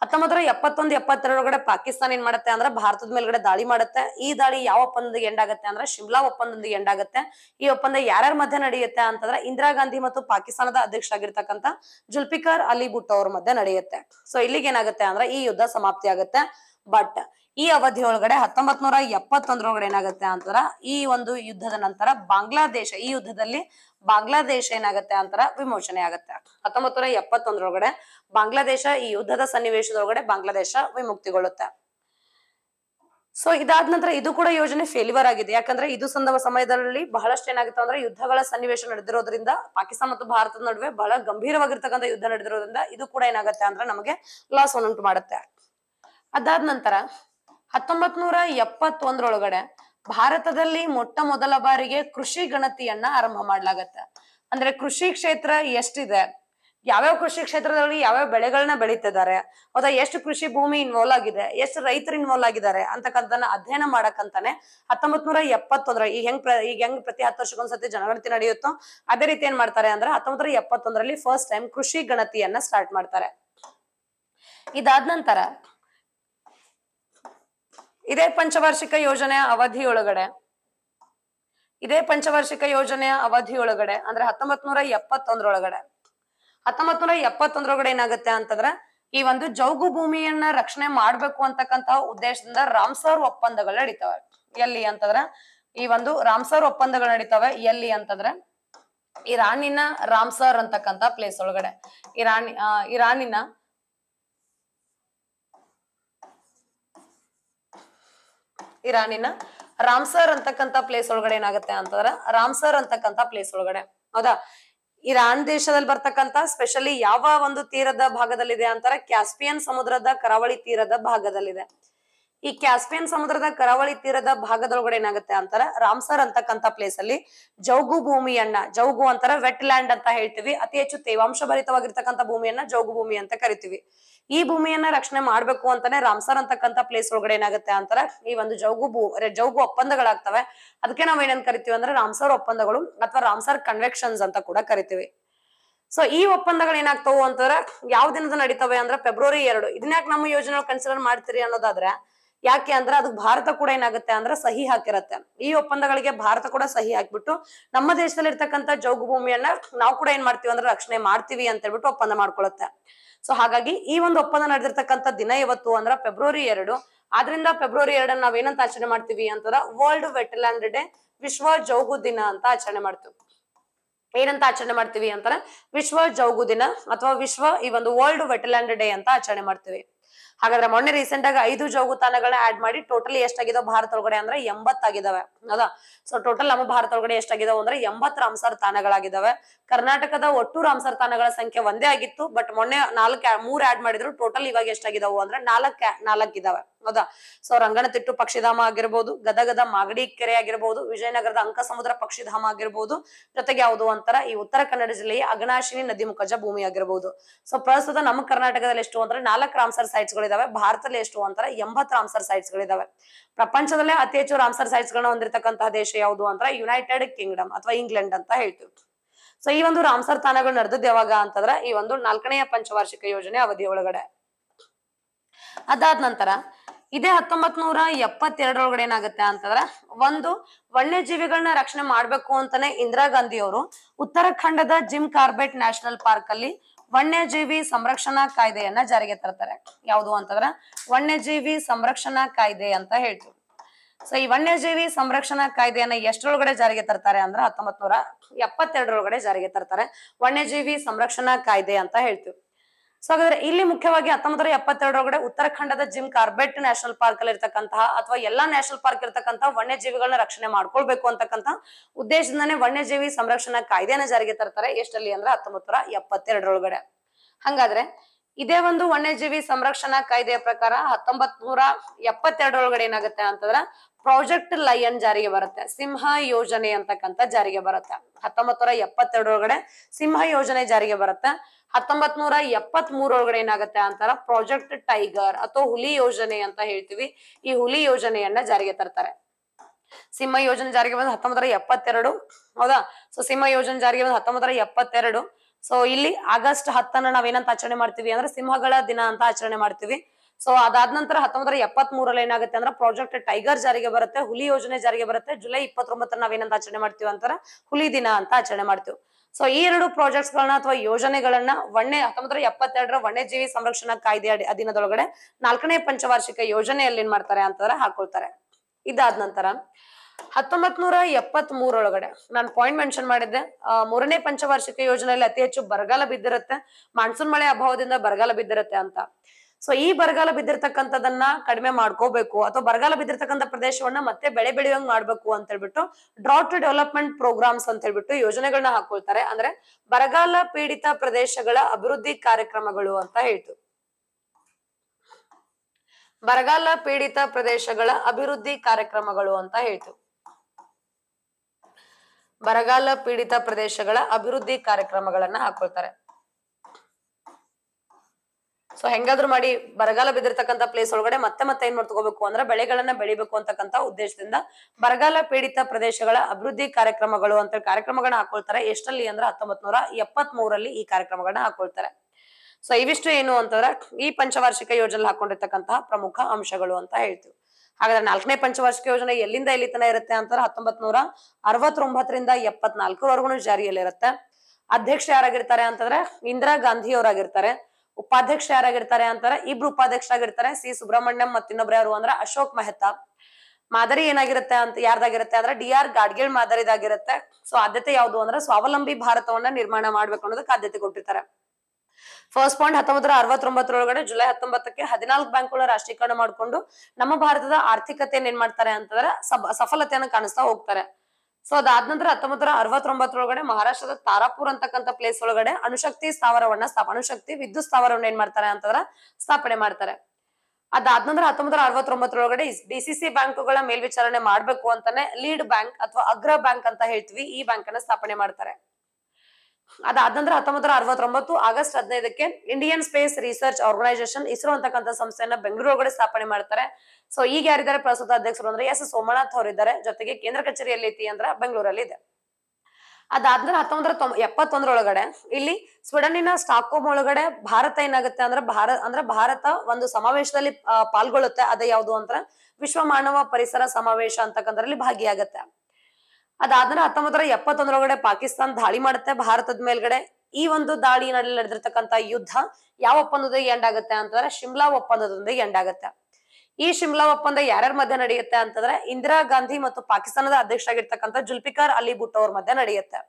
ಹತ್ತೊಂಬತ್ತರ ಎಪ್ಪತ್ತೊಂದು ಎಪ್ಪತ್ತೆರಡೊಳಗಡೆ ಪಾಕಿಸ್ತಾನ ಏನ್ ಮಾಡುತ್ತೆ ಅಂದ್ರೆ ಭಾರತದ ಮೇಲ್ಗಡೆ ದಾಳಿ ಮಾಡುತ್ತೆ ಈ ದಾಳಿ ಯಾವ ಒಪ್ಪಂದಕ್ಕೆ ಎಂಡ್ ಆಗುತ್ತೆ ಅಂದ್ರೆ ಶಿಮ್ಲಾ ಒಪ್ಪಂದದಿಂದ ಎಂಡ್ ಆಗುತ್ತೆ ಈ ಒಪ್ಪಂದ ಯಾರ್ಯಾರ ಮಧ್ಯೆ ನಡೆಯುತ್ತೆ ಅಂತಂದ್ರೆ ಇಂದಿರಾ ಗಾಂಧಿ ಮತ್ತು ಪಾಕಿಸ್ತಾನದ ಅಧ್ಯಕ್ಷ ಆಗಿರ್ತಕ್ಕಂಥ ಜುಲ್ಫಿಕಾರ್ ಅಲಿ ಭುಟ್ಟೋ ಅವ್ರ ಮಧ್ಯೆ ನಡೆಯುತ್ತೆ ಸೊ ಇಲ್ಲಿಗೆ ಏನಾಗುತ್ತೆ ಅಂದ್ರೆ ಈ ಯುದ್ಧ ಸಮಾಪ್ತಿ ಆಗುತ್ತೆ ಬಟ್ ಈ ಅವಧಿಯೊಳಗಡೆ ಒಳಗಡೆ ಹತ್ತೊಂಬತ್ ನೂರ ಎಪ್ಪತ್ತೊಂದರೊಳಗಡೆ ಏನಾಗುತ್ತೆ ಅಂತರ ಈ ಒಂದು ಯುದ್ಧದ ನಂತರ ಬಾಂಗ್ಲಾದೇಶ ಈ ಯುದ್ಧದಲ್ಲಿ ಬಾಂಗ್ಲಾದೇಶ ಏನಾಗತ್ತೆ ಅಂತರ ವಿಮೋಚನೆ ಆಗುತ್ತೆ ಹತ್ತೊಂಬತ್ ನೂರ ಎಪ್ಪತ್ತೊಂದರೊಳಗಡೆ ಬಾಂಗ್ಲಾದೇಶ ಈ ಯುದ್ಧದ ಸನ್ನಿವೇಶದೊಳಗಡೆ ಬಾಂಗ್ಲಾದೇಶ ವಿಮುಕ್ತಿಗೊಳ್ಳುತ್ತೆ ಸೊ ಇದಾದ ನಂತರ ಇದು ಕೂಡ ಯೋಜನೆ ಫೇಲ್ಯೂರ್ ಆಗಿದೆ ಯಾಕಂದ್ರೆ ಇದು ಸಂದರ್ಭ ಸಮಯದಲ್ಲಿ ಬಹಳಷ್ಟು ಏನಾಗುತ್ತೆ ಅಂದ್ರೆ ಯುದ್ಧಗಳ ಸನ್ನಿವೇಶ ನಡೆದಿರೋದ್ರಿಂದ ಪಾಕಿಸ್ತಾನ ಮತ್ತು ಭಾರತದ ನಡುವೆ ಬಹಳ ಗಂಭೀರವಾಗಿರ್ತಕ್ಕಂಥ ಯುದ್ಧ ನಡೆದಿರೋದ್ರಿಂದ ಇದು ಕೂಡ ಏನಾಗುತ್ತೆ ಅಂದ್ರೆ ನಮಗೆ ಲಾಸ್ ಉಂಟು ಮಾಡುತ್ತೆ ಅದಾದ ನಂತರ ಹತ್ತೊಂಬತ್ ನೂರ ಎಪ್ಪತ್ತೊಂದರೊಳಗಡೆ ಭಾರತದಲ್ಲಿ ಮೊಟ್ಟ ಮೊದಲ ಬಾರಿಗೆ ಕೃಷಿ ಗಣತಿಯನ್ನ ಆರಂಭ ಮಾಡ್ಲಾಗತ್ತೆ ಅಂದ್ರೆ ಕೃಷಿ ಕ್ಷೇತ್ರ ಎಷ್ಟಿದೆ ಯಾವ್ಯಾವ ಕೃಷಿ ಕ್ಷೇತ್ರದಲ್ಲಿ ಯಾವ್ಯಾವ ಬೆಳೆಗಳನ್ನ ಬೆಳೀತಿದ್ದಾರೆ ಅಥವಾ ಎಷ್ಟು ಕೃಷಿ ಭೂಮಿ ಇನ್ವಾಲ್ವ್ ಆಗಿದೆ ಎಷ್ಟು ರೈತರು ಇನ್ವಾಲ್ವ್ ಆಗಿದ್ದಾರೆ ಅಂತಕ್ಕಂಥದನ್ನ ಅಧ್ಯಯನ ಮಾಡಕ್ಕಂತಾನೆ ಹತ್ತೊಂಬತ್ ನೂರ ಎಪ್ಪತ್ತೊಂದರ ಈಗ ಹೆಂಗ್ ಈಗ ಹೆಂಗ್ ಪ್ರತಿ ಹತ್ತು ವರ್ಷಕ್ಕೊಂದ್ಸತಿ ಜನಗಣತಿ ನಡೆಯುತ್ತೋ ಅದೇ ರೀತಿ ಏನ್ ಮಾಡ್ತಾರೆ ಅಂದ್ರೆ ಹತ್ತೊಂಬತ್ ನೂರ ಎಪ್ಪತ್ತೊಂದರಲ್ಲಿ ಫಸ್ಟ್ ಟೈಮ್ ಕೃಷಿ ಗಣತಿಯನ್ನ ಸ್ಟಾರ್ಟ್ ಮಾಡ್ತಾರೆ ಇದಾದ ನಂತರ ಇದೇ ಪಂಚವಾರ್ಷಿಕ ಯೋಜನೆಯ ಅವಧಿಯೊಳಗಡೆ ಇದೇ ಪಂಚವಾರ್ಷಿಕ ಯೋಜನೆಯ ಅವಧಿಯೊಳಗಡೆ ಅಂದ್ರೆ ಹತ್ತೊಂಬತ್ ನೂರ ಎಪ್ಪತ್ತೊಂದ್ರೊಳಗಡೆ ಹತ್ತೊಂಬತ್ ನೂರ ಎಪ್ಪತ್ತೊಂದರೊಳಗಡೆ ಏನಾಗುತ್ತೆ ಅಂತಂದ್ರೆ ಈ ಒಂದು ಜೌಗು ಭೂಮಿಯನ್ನ ರಕ್ಷಣೆ ಮಾಡ್ಬೇಕು ಅಂತಕ್ಕಂತಹ ಉದ್ದೇಶದಿಂದ ರಾಮ್ಸರ್ ಒಪ್ಪಂದಗಳು ನಡೀತವೆ ಎಲ್ಲಿ ಅಂತಂದ್ರೆ ಈ ಒಂದು ರಾಮ್ಸರ್ ಒಪ್ಪಂದಗಳು ನಡೀತವೆ ಎಲ್ಲಿ ಅಂತಂದ್ರೆ ಇರಾನಿನ ರಾಮ್ಸರ್ ಅಂತಕ್ಕಂತ ಪ್ಲೇಸ್ ಒಳಗಡೆ ಇರಾನಿ ಇರಾನಿನ ಇರಾನಿನ ರಾಮ್ಸರ್ ಅಂತಕ್ಕಂಥ ಪ್ಲೇಸ್ ಒಳಗಡೆ ಏನಾಗುತ್ತೆ ಅಂತಂದ್ರೆ ರಾಮ್ಸರ್ ಅಂತಕ್ಕಂಥ ಪ್ಲೇಸ್ ಒಳಗಡೆ ಹೌದಾ ಇರಾನ್ ದೇಶದಲ್ಲಿ ಬರ್ತಕ್ಕಂಥ ಸ್ಪೆಷಲಿ ಯಾವ ಒಂದು ತೀರದ ಭಾಗದಲ್ಲಿದೆ ಅಂತಾರೆ ಕ್ಯಾಸ್ಪಿಯನ್ ಸಮುದ್ರದ ಕರಾವಳಿ ತೀರದ ಭಾಗದಲ್ಲಿದೆ ಈ ಕ್ಯಾಸ್ಪಿಯನ್ ಸಮುದ್ರದ ಕರಾವಳಿ ತೀರದ ಭಾಗದೊಳಗಡೆ ಏನಾಗುತ್ತೆ ಅಂತಾರ ರಾಮ್ಸರ್ ಅಂತಕ್ಕಂತ ಪ್ಲೇಸ್ ಅಲ್ಲಿ ಜೌಗು ಭೂಮಿಯನ್ನ ಜೌಗು ಅಂತಾರ ವೆಟ್ ಲ್ಯಾಂಡ್ ಅಂತ ಹೇಳ್ತೀವಿ ಅತಿ ಹೆಚ್ಚು ತೇವಾಂಶ ಭರಿತವಾಗಿರ್ತಕ್ಕಂಥ ಭೂಮಿಯನ್ನ ಜೌಗು ಭೂಮಿ ಅಂತ ಕರಿತೀವಿ ಈ ಭೂಮಿಯನ್ನ ರಕ್ಷಣೆ ಮಾಡ್ಬೇಕು ಅಂತಾನೆ ರಾಮ್ಸರ್ ಅಂತಕ್ಕಂಥ ಪ್ಲೇಸ್ ಒಳಗಡೆ ಏನಾಗುತ್ತೆ ಅಂತಾರ ಈ ಒಂದು ಜೌಗು ಭೂ ಜೌಗು ಒಪ್ಪಂದಗಳಾಗ್ತವೆ ಅದಕ್ಕೆ ನಾವ್ ಏನಂತ ಕರಿತೀವಿ ಅಂದ್ರೆ ರಾಮ್ಸರ್ ಒಪ್ಪಂದಗಳು ಅಥವಾ ರಾಮ್ಸರ್ ಕನ್ವೆಕ್ಷನ್ಸ್ ಅಂತ ಕೂಡ ಕರಿತೀವಿ ಸೊ ಈ ಒಪ್ಪಂದಗಳು ಏನಾಗ್ತವು ಅಂತಂದ್ರೆ ಯಾವ ದಿನದ ನಡೀತವೆ ಅಂದ್ರೆ ಫೆಬ್ರವರಿ ಎರಡು ಇದನ್ನ ಯಾಕೆ ನಮ್ಮ ಯೋಜನೆ ಕನ್ಸಿಡರ್ ಮಾಡ್ತೀರಿ ಅನ್ನೋದಾದ್ರೆ ಯಾಕೆ ಅಂದ್ರೆ ಅದಕ್ಕೆ ಭಾರತ ಕೂಡ ಏನಾಗುತ್ತೆ ಅಂದ್ರೆ ಸಹಿ ಹಾಕಿರತ್ತೆ ಈ ಒಪ್ಪಂದಗಳಿಗೆ ಭಾರತ ಕೂಡ ಸಹಿ ಹಾಕ್ಬಿಟ್ಟು ನಮ್ಮ ದೇಶದಲ್ಲಿ ಇರ್ತಕ್ಕಂಥ ಜೌಗು ಭೂಮಿಯನ್ನ ನಾವು ಕೂಡ ಏನ್ ಮಾಡ್ತೀವಿ ಅಂದ್ರೆ ರಕ್ಷಣೆ ಮಾಡ್ತೀವಿ ಅಂತ ಹೇಳ್ಬಿಟ್ಟು ಒಪ್ಪಂದ ಮಾಡ್ಕೊಳತ್ತೆ ಸೊ ಹಾಗಾಗಿ ಈ ಒಂದು ಒಪ್ಪಂದ ನಡೆದಿರ್ತಕ್ಕಂಥ ದಿನ ಇವತ್ತು ಅಂದ್ರೆ ಫೆಬ್ರವರಿ ಎರಡು ಆದ್ರಿಂದ ಫೆಬ್ರವರಿ ಎರಡನ್ನ ಏನಂತ ಆಚರಣೆ ಮಾಡ್ತೀವಿ ಅಂತಂದ್ರ ವರ್ಲ್ಡ್ ವೆಟ್ಲ್ಯಾಂಡ್ ಡೇ ವಿಶ್ವ ಜೌಗು ದಿನ ಅಂತ ಆಚರಣೆ ಮಾಡ್ತೀವಿ ಏನಂತ ಆಚರಣೆ ಮಾಡ್ತೀವಿ ಅಂತಂದ್ರೆ ವಿಶ್ವ ಜೌಗು ದಿನ ಅಥವಾ ವಿಶ್ವ ಈ ಒಂದು ವರ್ಲ್ಡ್ ವೆಟ್ಲ್ಯಾಂಡ್ ಡೇ ಅಂತ ಆಚರಣೆ ಮಾಡ್ತೀವಿ ಹಾಗಾದ್ರೆ ಮೊನ್ನೆ ರೀಸೆಂಟ್ ಆಗಿ ಐದು ಜೋಗುತಾಣಗಳನ್ನ ಆಡ್ ಮಾಡಿ ಟೋಟಲ್ ಎಷ್ಟಾಗಿದಾವ ಭಾರತ ಒಳಗಡೆ ಅಂದ್ರೆ ಎಂಬತ್ತಾಗಿದಾವೆ ಅದ ಸೊ ಟೋಟಲ್ ನಮ್ಮ ಭಾರತ ಒಳಗಡೆ ಎಷ್ಟಾಗಿದಾವ ಅಂದ್ರೆ ಎಂಬತ್ ರಾಮ್ಸರ್ ತಾಣಗಳಾಗಿದಾವೆ ಕರ್ನಾಟಕದ ಒಟ್ಟು ರಾಮ್ಸರ್ ತಾಣಗಳ ಸಂಖ್ಯೆ ಒಂದೇ ಆಗಿತ್ತು ಬಟ್ ಮೊನ್ನೆ ನಾಲ್ಕು ಮೂರ್ ಆಡ್ ಮಾಡಿದ್ರು ಟೋಟಲ್ ಇವಾಗ ಎಷ್ಟಾಗಿದಾವು ಅಂದ್ರೆ ನಾಲ್ಕ್ ನಾಲ್ಕ್ ಇದಾವೆ ಹೌದಾ ಸೊ ರಂಗನತಿಟ್ಟು ಪಕ್ಷಿಧಾಮ ಆಗಿರ್ಬೋದು ಗದಗದ ಮಾಗಡಿ ಕೆರೆ ಆಗಿರ್ಬೋದು ವಿಜಯನಗರದ ಅಂಕ ಸಮುದ್ರ ಪಕ್ಷಿಧಾಮ ಆಗಿರ್ಬೋದು ಜೊತೆಗೆ ಯಾವುದು ಅಂತಾರ ಈ ಉತ್ತರ ಕನ್ನಡ ಜಿಲ್ಲೆಯ ಅಗ್ನಾಶಿನಿ ನದಿ ಮುಖಜ ಭೂಮಿ ಆಗಿರ್ಬೋದು ಸೊ ಪ್ರಸ್ತುತ ನಮ್ಮ ಕರ್ನಾಟಕದಲ್ಲಿ ಎಷ್ಟು ಅಂದ್ರೆ ನಾಲ್ಕು ರಾಮ್ಸರ್ ಸೈಟ್ಸ್ ಗಳಿದಾವೆ ಭಾರತದಲ್ಲಿ ಎಷ್ಟು ಅಂತರ ಎಂಬತ್ ರಾಮ್ಸರ್ ಸೈಟ್ಸ್ ಗಳಿದಾವೆ ಪ್ರಪಂಚದಲ್ಲೇ ಅತಿ ಹೆಚ್ಚು ರಾಮ್ಸರ್ ಸೈಟ್ಸ್ ಗಳನ್ನ ಹೊಂದಿರತಕ್ಕಂತಹ ದೇಶ ಯಾವುದು ಅಂದ್ರೆ ಯುನೈಟೆಡ್ ಕಿಂಗ್ಡಮ್ ಅಥವಾ ಇಂಗ್ಲೆಂಡ್ ಅಂತ ಹೇಳ್ತೀವಿ ಸೊ ಈ ಒಂದು ರಾಮ್ಸರ್ ತಾಣಗಳು ನಡೆದದ್ದು ಯಾವಾಗ ಅಂತಂದ್ರೆ ಈ ಒಂದು ನಾಲ್ಕನೆಯ ಪಂಚವಾರ್ಷಿಕ ಯೋಜನೆ ಅವಧಿ ಒಳಗಡೆ ಅದಾದ ನಂತರ ಇದೇ ಹತ್ತೊಂಬತ್ ನೂರ ಎಪ್ಪತ್ತೆರಡರೊಳಗಡೆ ಏನಾಗುತ್ತೆ ಅಂತಂದ್ರೆ ಒಂದು ವನ್ಯಜೀವಿಗಳನ್ನ ರಕ್ಷಣೆ ಮಾಡ್ಬೇಕು ಅಂತಾನೆ ಇಂದಿರಾ ಗಾಂಧಿ ಅವರು ಉತ್ತರಾಖಂಡದ ಜಿಮ್ ಕಾರ್ಬೆಟ್ ನ್ಯಾಷನಲ್ ಪಾರ್ಕ್ ಅಲ್ಲಿ ವನ್ಯಜೀವಿ ಸಂರಕ್ಷಣಾ ಕಾಯ್ದೆಯನ್ನ ಜಾರಿಗೆ ತರ್ತಾರೆ ಯಾವುದು ಅಂತಂದ್ರ ವನ್ಯಜೀವಿ ಸಂರಕ್ಷಣಾ ಕಾಯ್ದೆ ಅಂತ ಹೇಳ್ತೀವಿ ಸೊ ಈ ವನ್ಯಜೀವಿ ಸಂರಕ್ಷಣಾ ಕಾಯ್ದೆಯನ್ನ ಎಷ್ಟರೊಳಗಡೆ ಜಾರಿಗೆ ತರ್ತಾರೆ ಅಂದ್ರೆ ಹತ್ತೊಂಬತ್ ನೂರ ಎಪ್ಪತ್ತೆರಡರೊಳಗಡೆ ಜಾರಿಗೆ ತರ್ತಾರೆ ವನ್ಯಜೀವಿ ಸಂರಕ್ಷಣಾ ಕಾಯ್ದೆ ಅಂತ ಹೇಳ್ತೀವಿ ಸೊ ಹಾಗಾದ್ರೆ ಇಲ್ಲಿ ಮುಖ್ಯವಾಗಿ ಹತ್ತೊಂಬತ್ತರ ಎಪ್ಪತ್ತೆರಡರೊಳಗಡೆ ಉತ್ತರಾಖಂಡದ ಜಿಮ್ ಕಾರ್ಬೆಟ್ ನ್ಯಾಷನಲ್ ಪಾರ್ಕ್ ಅಲ್ಲಿ ಇರ್ತಕ್ಕಂತಹ ಅಥವಾ ಎಲ್ಲಾ ನ್ಯಾಷನಲ್ ಪಾರ್ಕ್ ಇರ್ತಕ್ಕಂತಹ ವನ್ಯಜೀವಿಗಳನ್ನ ರಕ್ಷಣೆ ಮಾಡ್ಕೊಳ್ಬೇಕು ಅಂತಕ್ಕಂತ ಉದ್ದೇಶದಿಂದಾನೇ ವನ್ಯಜೀವಿ ಸಂರಕ್ಷಣಾ ಕಾಯ್ದೆನ ಜಾರಿಗೆ ತರ್ತಾರೆ ಎಷ್ಟಲ್ಲಿ ಅಂದ್ರೆ ಹತ್ತೊಂಬತ್ತರ ಎಪ್ಪತ್ತೆರಡರೊಳಗಡೆ ಹಂಗಾದ್ರೆ ಇದೇ ಒಂದು ವನ್ಯಜೀವಿ ಸಂರಕ್ಷಣಾ ಕಾಯ್ದೆಯ ಪ್ರಕಾರ ಹತ್ತೊಂಬತ್ ನೂರ ಎಪ್ಪತ್ತೆರಡರೊಳಗಡೆ ಏನಾಗುತ್ತೆ ಅಂತಂದ್ರ ಪ್ರಾಜೆಕ್ಟ್ ಲಯನ್ ಜಾರಿಗೆ ಬರುತ್ತೆ ಸಿಂಹ ಯೋಜನೆ ಅಂತಕ್ಕಂತ ಜಾರಿಗೆ ಬರುತ್ತೆ ಹತ್ತೊಂಬತ್ ನೂರ ಎಪ್ಪತ್ತೆರಡರೊಳಗಡೆ ಸಿಂಹ ಯೋಜನೆ ಜಾರಿಗೆ ಬರುತ್ತೆ ಹತ್ತೊಂಬತ್ ನೂರ ಎಪ್ಪತ್ ಮೂರೊಳಗಡೆ ಏನಾಗುತ್ತೆ ಅಂತಾರ ಪ್ರಾಜೆಕ್ಟ್ ಟೈಗರ್ ಅಥವಾ ಹುಲಿ ಯೋಜನೆ ಅಂತ ಹೇಳ್ತೀವಿ ಈ ಹುಲಿ ಯೋಜನೆಯನ್ನ ಜಾರಿಗೆ ತರ್ತಾರೆ ಸಿಂಹ ಯೋಜನೆ ಜಾರಿಗೆ ಬಂದ್ ಹತ್ತೊಂಬತ್ತರ ಎಪ್ಪತ್ತೆರಡು ಹೌದಾ ಸೊ ಸಿಂಹ ಯೋಜನೆ ಜಾರಿಗೆ ಬಂದು ಹತ್ತೊಂಬತ್ತರ ಎಪ್ಪತ್ತೆರಡು ಸೊ ಇಲ್ಲಿ ಆಗಸ್ಟ್ ಹತ್ತನ್ನ ನಾವೇನಂತ ಆಚರಣೆ ಮಾಡ್ತೀವಿ ಅಂದ್ರೆ ಸಿಂಹಗಳ ದಿನ ಅಂತ ಆಚರಣೆ ಮಾಡ್ತೀವಿ ಸೊ ಅದಾದ ನಂತರ ಹತ್ತೊಂಬತ್ತರ ಎಪ್ಪತ್ ಮೂರಲ್ಲಿ ಏನಾಗುತ್ತೆ ಅಂದ್ರೆ ಪ್ರಾಜೆಕ್ಟ್ ಟೈಗರ್ ಜಾರಿಗೆ ಬರುತ್ತೆ ಹುಲಿ ಯೋಜನೆ ಜಾರಿಗೆ ಬರುತ್ತೆ ಜುಲೈ ಇಪ್ಪತ್ತೊಂಬತ್ತರ ಏನಂತ ಆಚರಣೆ ಮಾಡ್ತೀವಿ ಅಂತಾರ ಹುಲಿ ದಿನ ಅಂತ ಆಚರಣೆ ಮಾಡ್ತೀವಿ ಸೊ ಈ ಎರಡು ಪ್ರಾಜೆಕ್ಟ್ಸ್ ಗಳನ್ನ ಅಥವಾ ಯೋಜನೆಗಳನ್ನ ಒಣ್ಣೆ ಹತ್ತೊಂಬತ್ತರ ಎಪ್ಪತ್ತೆರಡರ ವನ್ಯಜೀವಿ ಸಂರಕ್ಷಣಾ ಕಾಯ್ದೆ ಅಧೀನದೊಳಗಡೆ ನಾಲ್ಕನೇ ಪಂಚವಾರ್ಷಿಕ ಯೋಜನೆಯಲ್ಲಿ ಏನ್ ಮಾಡ್ತಾರೆ ಅಂತಂದ್ರೆ ಹಾಕೊಳ್ತಾರೆ ಇದಾದ ನಂತರ ಹತ್ತೊಂಬತ್ ನೂರ ಎಪ್ಪತ್ ಮೂರೊಳಗಡೆ ನಾನು ಪಾಯಿಂಟ್ ಮೆನ್ಷನ್ ಮಾಡಿದ್ದೆ ಮೂರನೇ ಪಂಚವಾರ್ಷಿಕ ಯೋಜನೆಯಲ್ಲಿ ಅತಿ ಹೆಚ್ಚು ಬರಗಾಲ ಬಿದ್ದಿರತ್ತೆ ಮಾನ್ಸೂನ್ ಮಳೆ ಅಭಾವದಿಂದ ಬರಗಾಲ ಬಿದ್ದಿರತ್ತೆ ಅಂತ ಸೊ ಈ ಬರಗಾಲ ಬಿದ್ದಿರ್ತಕ್ಕಂಥದನ್ನ ಕಡಿಮೆ ಮಾಡ್ಕೋಬೇಕು ಅಥವಾ ಬರಗಾಲ ಬಿದ್ದಿರ್ತಕ್ಕಂಥ ಪ್ರದೇಶವನ್ನ ಮತ್ತೆ ಬೆಳೆ ಬೆಳೆಯೋಂಗ್ ಮಾಡ್ಬೇಕು ಅಂತ ಹೇಳ್ಬಿಟ್ಟು ಡ್ರಾಟ್ ಡೆವಲಪ್ಮೆಂಟ್ ಪ್ರೋಗ್ರಾಮ್ಸ್ ಅಂತ ಹೇಳ್ಬಿಟ್ಟು ಯೋಜನೆಗಳನ್ನ ಹಾಕೊಳ್ತಾರೆ ಅಂದ್ರೆ ಬರಗಾಲ ಪೀಡಿತ ಪ್ರದೇಶಗಳ ಅಭಿವೃದ್ಧಿ ಕಾರ್ಯಕ್ರಮಗಳು ಅಂತ ಹೇಳ್ತು ಬರಗಾಲ ಪೀಡಿತ ಪ್ರದೇಶಗಳ ಅಭಿವೃದ್ಧಿ ಕಾರ್ಯಕ್ರಮಗಳು ಅಂತ ಹೇಳ್ತು ಬರಗಾಲ ಪೀಡಿತ ಪ್ರದೇಶಗಳ ಅಭಿವೃದ್ಧಿ ಕಾರ್ಯಕ್ರಮಗಳನ್ನ ಹಾಕೊಳ್ತಾರೆ ಸೊ ಹೆಂಗಾದ್ರೂ ಮಾಡಿ ಬರಗಾಲ ಬಿದ್ದಿರ್ತಕ್ಕಂಥ ಪ್ಲೇಸ್ ಒಳಗಡೆ ಮತ್ತೆ ಮತ್ತೆ ಏನ್ ಮಾಡ್ಕೋಬೇಕು ಅಂದ್ರೆ ಬೆಳೆಗಳನ್ನ ಬೆಳಿಬೇಕು ಅಂತಕ್ಕಂಥ ಉದ್ದೇಶದಿಂದ ಬರಗಾಲ ಪೀಡಿತ ಪ್ರದೇಶಗಳ ಅಭಿವೃದ್ಧಿ ಕಾರ್ಯಕ್ರಮಗಳು ಅಂತ ಕಾರ್ಯಕ್ರಮಗಳನ್ನ ಹಾಕೊಳ್ತಾರೆ ಎಷ್ಟಲ್ಲಿ ಅಂದ್ರೆ ಹತ್ತೊಂಬತ್ ನೂರ ಎಪ್ಪತ್ ಮೂರಲ್ಲಿ ಈ ಕಾರ್ಯಕ್ರಮಗಳನ್ನ ಹಾಕೊಳ್ತಾರೆ ಸೊ ಇವಿಷ್ಟು ಏನು ಅಂತಂದ್ರೆ ಈ ಪಂಚವಾರ್ಷಿಕ ಯೋಜನೆ ಹಾಕೊಂಡಿರ್ತಕ್ಕಂತಹ ಪ್ರಮುಖ ಅಂಶಗಳು ಅಂತ ಹೇಳ್ತೀವಿ ಹಾಗಾದ್ರೆ ನಾಲ್ಕನೇ ಪಂಚವಾರ್ಷಿಕ ಯೋಜನೆ ಎಲ್ಲಿಂದ ಎಲ್ಲಿ ತನ ಇರುತ್ತೆ ಅಂತಾರೆ ಹತ್ತೊಂಬತ್ ನೂರ ಅರವತ್ತೊಂಬತ್ತರಿಂದ ಎಪ್ಪತ್ನಾಲ್ಕರವರೆಗೂ ಜಾರಿಯಲ್ಲಿರುತ್ತೆ ಅಧ್ಯಕ್ಷ ಯಾರಾಗಿರ್ತಾರೆ ಅಂತಂದ್ರೆ ಇಂದಿರಾ ಗಾಂಧಿ ಅವರಾಗಿರ್ತಾರೆ ಉಪಾಧ್ಯಕ್ಷ ಯಾರಾಗಿರ್ತಾರೆ ಅಂತಾರೆ ಇಬ್ರು ಉಪಾಧ್ಯಕ್ಷ ಆಗಿರ್ತಾರೆ ಸಿ ಸುಬ್ರಹ್ಮಣ್ಯಂ ಮತ್ತಿನ್ನೊಬ್ರು ಯಾರು ಅಂದ್ರೆ ಅಶೋಕ್ ಮೆಹ್ತಾ ಮಾದರಿ ಏನಾಗಿರುತ್ತೆ ಅಂತ ಯಾರ್ದಾಗಿರುತ್ತೆ ಅಂದ್ರೆ ಡಿ ಆರ್ ಗಾಡ್ಗೇಳ್ ಮಾದರಿದಾಗಿರುತ್ತೆ ಸೊ ಆದ್ಯತೆ ಯಾವುದು ಅಂದ್ರೆ ಸ್ವಾವಲಂಬಿ ಭಾರತವನ್ನ ನಿರ್ಮಾಣ ಮಾಡ್ಬೇಕು ಅನ್ನೋದಕ್ಕೆ ಆದ್ಯತೆ ಕೊಟ್ಟಿರ್ತಾರೆ ಫಸ್ಟ್ ಪಾಯಿಂಟ್ ಹತ್ತೊಂಬತ್ತರ ಅರವತ್ತೊಂಬತ್ತರೊಳಗಡೆ ಜುಲೈ ಹತ್ತೊಂಬತ್ತಕ್ಕೆ ಹದಿನಾಲ್ಕು ಬ್ಯಾಂಕ್ಗಳ ರಾಷ್ಟ್ರೀಕರಣ ಮಾಡಿಕೊಂಡು ನಮ್ಮ ಭಾರತದ ಆರ್ಥಿಕತೆಯನ್ನು ಏನ್ ಮಾಡ್ತಾರೆ ಅಂತಂದ್ರೆ ಸಫಲತೆಯನ್ನು ಕಾಣಿಸ್ತಾ ಹೋಗ್ತಾರೆ ಸೊ ಅದಾದ ನಂತರ ಹತ್ತೊಂಬತ್ತರ ಅರವತ್ತೊಂಬತ್ತರೊಳಗಡೆ ಮಹಾರಾಷ್ಟ್ರದ ತಾರಾಪುರ್ ಅಂತಕ್ಕಂಥ ಪ್ಲೇಸ್ ಒಳಗಡೆ ಅಣುಶಕ್ತಿ ಸ್ಥಾವರವನ್ನ ಅಣುಶಕ್ತಿ ವಿದ್ಯುತ್ ಸ್ಥಾವರವನ್ನ ಏನ್ ಮಾಡ್ತಾರೆ ಅಂತಂದ್ರ ಸ್ಥಾಪನೆ ಮಾಡ್ತಾರೆ ಅದಾದ ನಂತರ ಹತ್ತೊಂಬತ್ತರ ಅರವತ್ತೊಂಬತ್ತರೊಳಗಡೆ ಡಿಸಿಸಿ ಬ್ಯಾಂಕುಗಳ ಮೇಲ್ವಿಚಾರಣೆ ಮಾಡ್ಬೇಕು ಅಂತಾನೆ ಲೀಡ್ ಬ್ಯಾಂಕ್ ಅಥವಾ ಅಗ್ರ ಬ್ಯಾಂಕ್ ಅಂತ ಹೇಳ್ತೀವಿ ಈ ಬ್ಯಾಂಕ್ ಸ್ಥಾಪನೆ ಮಾಡ್ತಾರೆ ಅದಾದಂದ್ರೆ ಹತ್ತೊಂಬತ್ತರ ಅರವತ್ತೊಂಬತ್ತು ಆಗಸ್ಟ್ ಹದಿನೈದಕ್ಕೆ Indian space research organisation ISRO ಅಂತಕ್ಕಂಥ ಸಂಸ್ಥೆಯನ್ನ ಬೆಂಗಳೂರು ಸ್ಥಾಪನೆ ಮಾಡ್ತಾರೆ ಸೊ ಈಗ ಯಾರಿದ್ದಾರೆ ಪ್ರಸ್ತುತ ಅಧ್ಯಕ್ಷರು ಅಂದ್ರೆ ಎಸ್ ಸೋಮನಾಥ್ ಇದ್ದಾರೆ ಜೊತೆಗೆ ಕೇಂದ್ರ ಕಚೇರಿಯಲ್ಲಿ ಐತಿ ಅಂದ್ರೆ ಬೆಂಗಳೂರಲ್ಲಿ ಇದೆ ನಂತರ ಹತ್ತೊಂಬತ್ತರ ತೊಂಬ ಎಪ್ಪತ್ತೊಂದರೊಳಗಡೆ ಇಲ್ಲಿ ಸ್ಟಾಕ್ ಹೋಮ್ ಒಳಗಡೆ ಭಾರತ ಏನಾಗುತ್ತೆ ಅಂದ್ರೆ ಭಾರತ ಅಂದ್ರೆ ಭಾರತ ಒಂದು ಸಮಾವೇಶದಲ್ಲಿ ಪಾಲ್ಗೊಳ್ಳುತ್ತೆ ಅದೇ ಯಾವುದು ಅಂದ್ರೆ ವಿಶ್ವ ಮಾನವ ಪರಿಸರ ಸಮಾವೇಶ ಅಂತಕ್ಕಂಥದ್ರಲ್ಲಿ ಭಾಗಿಯಾಗತ್ತೆ ಅದಾದ್ರೆ ಹತ್ತೊಂಬತ್ತರ ಎಪ್ಪತ್ತೊಂದರೊಳಗಡೆ ಪಾಕಿಸ್ತಾನ ದಾಳಿ ಮಾಡುತ್ತೆ ಭಾರತದ ಮೇಲ್ಗಡೆ ಈ ಒಂದು ದಾಳಿ ನಡೆದಿರ್ತಕ್ಕಂಥ ನಡೆದಿರತಕ್ಕಂತ ಯುದ್ಧ ಯಾವ ಒಪ್ಪಂದದೊಂದಿಗೆ ಎಂಡ್ ಆಗುತ್ತೆ ಅಂತಂದ್ರೆ ಶಿಮ್ಲಾ ಒಪ್ಪಂದದೊಂದಿಗೆ ಎಂಡ್ ಆಗುತ್ತೆ ಈ ಶಿಮ್ಲಾ ಒಪ್ಪಂದ ಯಾರ್ಯಾರ ಮಧ್ಯೆ ನಡೆಯುತ್ತೆ ಅಂತಂದ್ರೆ ಇಂದಿರಾ ಗಾಂಧಿ ಮತ್ತು ಪಾಕಿಸ್ತಾನದ ಅಧ್ಯಕ್ಷ ಆಗಿರ್ತಕ್ಕಂಥ ಜುಲ್ಫಿಕಾರ್ ಅಲಿ ಭುಟ್ ಅವ್ರ ಮಧ್ಯೆ ನಡೆಯುತ್ತೆ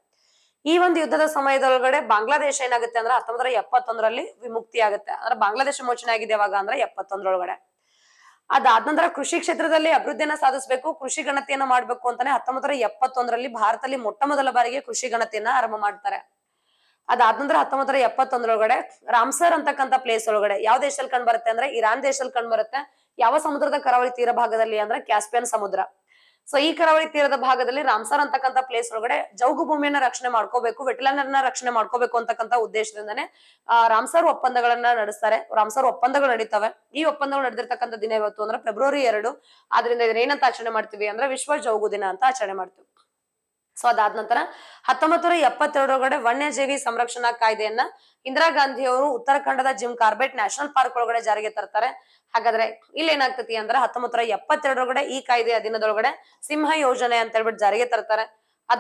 ಈ ಒಂದು ಯುದ್ಧದ ಸಮಯದೊಳಗಡೆ ಬಾಂಗ್ಲಾದೇಶ ಏನಾಗುತ್ತೆ ಅಂದ್ರೆ ಹತ್ತೊಂಬತ್ತರ ಎಪ್ಪತ್ತೊಂದರಲ್ಲಿ ವಿಮುಕ್ತಿ ಆಗುತ್ತೆ ಅಂದ್ರೆ ಬಾಂಗ್ಲಾದೇಶ ಮೋಚನೆ ಆಗಿದೆ ಯಾವಾಗ ಅಂದ್ರೆ ಎಪ್ಪತ್ತೊಂದರೊಳಗಡೆ ಅದಾದ ನಂತರ ಕೃಷಿ ಕ್ಷೇತ್ರದಲ್ಲಿ ಅಭಿವೃದ್ಧಿಯನ್ನ ಸಾಧಿಸಬೇಕು ಕೃಷಿ ಗಣತಿಯನ್ನ ಮಾಡಬೇಕು ಅಂತಾನೆ ಹತ್ತೊಂಬತ್ತರ ಎಪ್ಪತ್ತೊಂದರಲ್ಲಿ ಭಾರತದಲ್ಲಿ ಮೊಟ್ಟ ಮೊದಲ ಬಾರಿಗೆ ಕೃಷಿ ಗಣತಿಯನ್ನ ಆರಂಭ ಮಾಡ್ತಾರೆ ಅದಾದ ನಂತರ ಹತ್ತೊಂಬತ್ತರ ಎಪ್ಪತ್ತೊಂದರೊಳಗಡೆ ರಾಮ್ಸರ್ ಅಂತಕ್ಕಂಥ ಪ್ಲೇಸ್ ಒಳಗಡೆ ಯಾವ ದೇಶದಲ್ಲಿ ಕಂಡು ಬರುತ್ತೆ ಅಂದ್ರೆ ಇರಾನ್ ದೇಶದಲ್ಲಿ ಕಂಡು ಬರುತ್ತೆ ಯಾವ ಸಮುದ್ರದ ಕರಾವಳಿ ತೀರ ಭಾಗದಲ್ಲಿ ಅಂದ್ರೆ ಕ್ಯಾಸ್ಪಿಯನ್ ಸಮುದ್ರ ಸೊ ಈ ಕರಾವಳಿ ತೀರದ ಭಾಗದಲ್ಲಿ ರಾಮ್ಸರ್ ಅಂತಕ್ಕಂಥ ಪ್ಲೇಸ್ ಒಳಗಡೆ ಜೌಗು ಭೂಮಿಯನ್ನ ರಕ್ಷಣೆ ಮಾಡ್ಕೋಬೇಕು ವೆಟ್ಲ್ಯಾಂಡ್ ರಕ್ಷಣೆ ಮಾಡ್ಕೋಬೇಕು ಅಂತಕ್ಕಂಥ ಉದ್ದೇಶದಿಂದಾನೆ ರಾಮ್ಸರ್ ಒಪ್ಪಂದಗಳನ್ನ ನಡೆಸ್ತಾರೆ ರಾಮ್ಸರ್ ಒಪ್ಪಂದಗಳು ನಡೀತವೆ ಈ ಒಪ್ಪಂದಗಳು ನಡೆದಿರ್ತಕ್ಕಂಥ ದಿನ ಇವತ್ತು ಅಂದ್ರೆ ಫೆಬ್ರವರಿ ಎರಡು ಆದ್ರಿಂದ ಏನಂತ ಆಚರಣೆ ಮಾಡ್ತೀವಿ ಅಂದ್ರೆ ವಿಶ್ವ ಜೌಗು ದಿನ ಅಂತ ಆಚರಣೆ ಮಾಡ್ತೀವಿ ಸೊ ಅದಾದ ನಂತರ ಹತ್ತೊಂಬತ್ತು ನೂರ ಎಪ್ಪತ್ತೆರಡರೊಳಗಡೆ ವನ್ಯಜೀವಿ ಸಂರಕ್ಷಣಾ ಕಾಯ್ದೆಯನ್ನ ಇಂದಿರಾ ಗಾಂಧಿ ಅವರು ಉತ್ತರಾಖಂಡದ ಜಿಮ್ ಕಾರ್ಬೆಟ್ ನ್ಯಾಷನಲ್ ಪಾರ್ಕ್ ಒಳಗಡೆ ಜಾರಿಗೆ ತರ್ತಾರೆ ಹಾಗಾದ್ರೆ ಇಲ್ಲಿ ಏನಾಗ್ತತಿ ಅಂದ್ರೆ ಹತ್ತೊಂಬತ್ತರ ಎಪ್ಪತ್ತೆರಡರೊಳಗಡೆ ಈ ಕಾಯ್ದೆ ಅಧೀನದೊಳಗಡೆ ಸಿಂಹ ಯೋಜನೆ ಅಂತ ಹೇಳ್ಬಿಟ್ಟು ಜಾರಿಗೆ ತರ್ತಾರೆ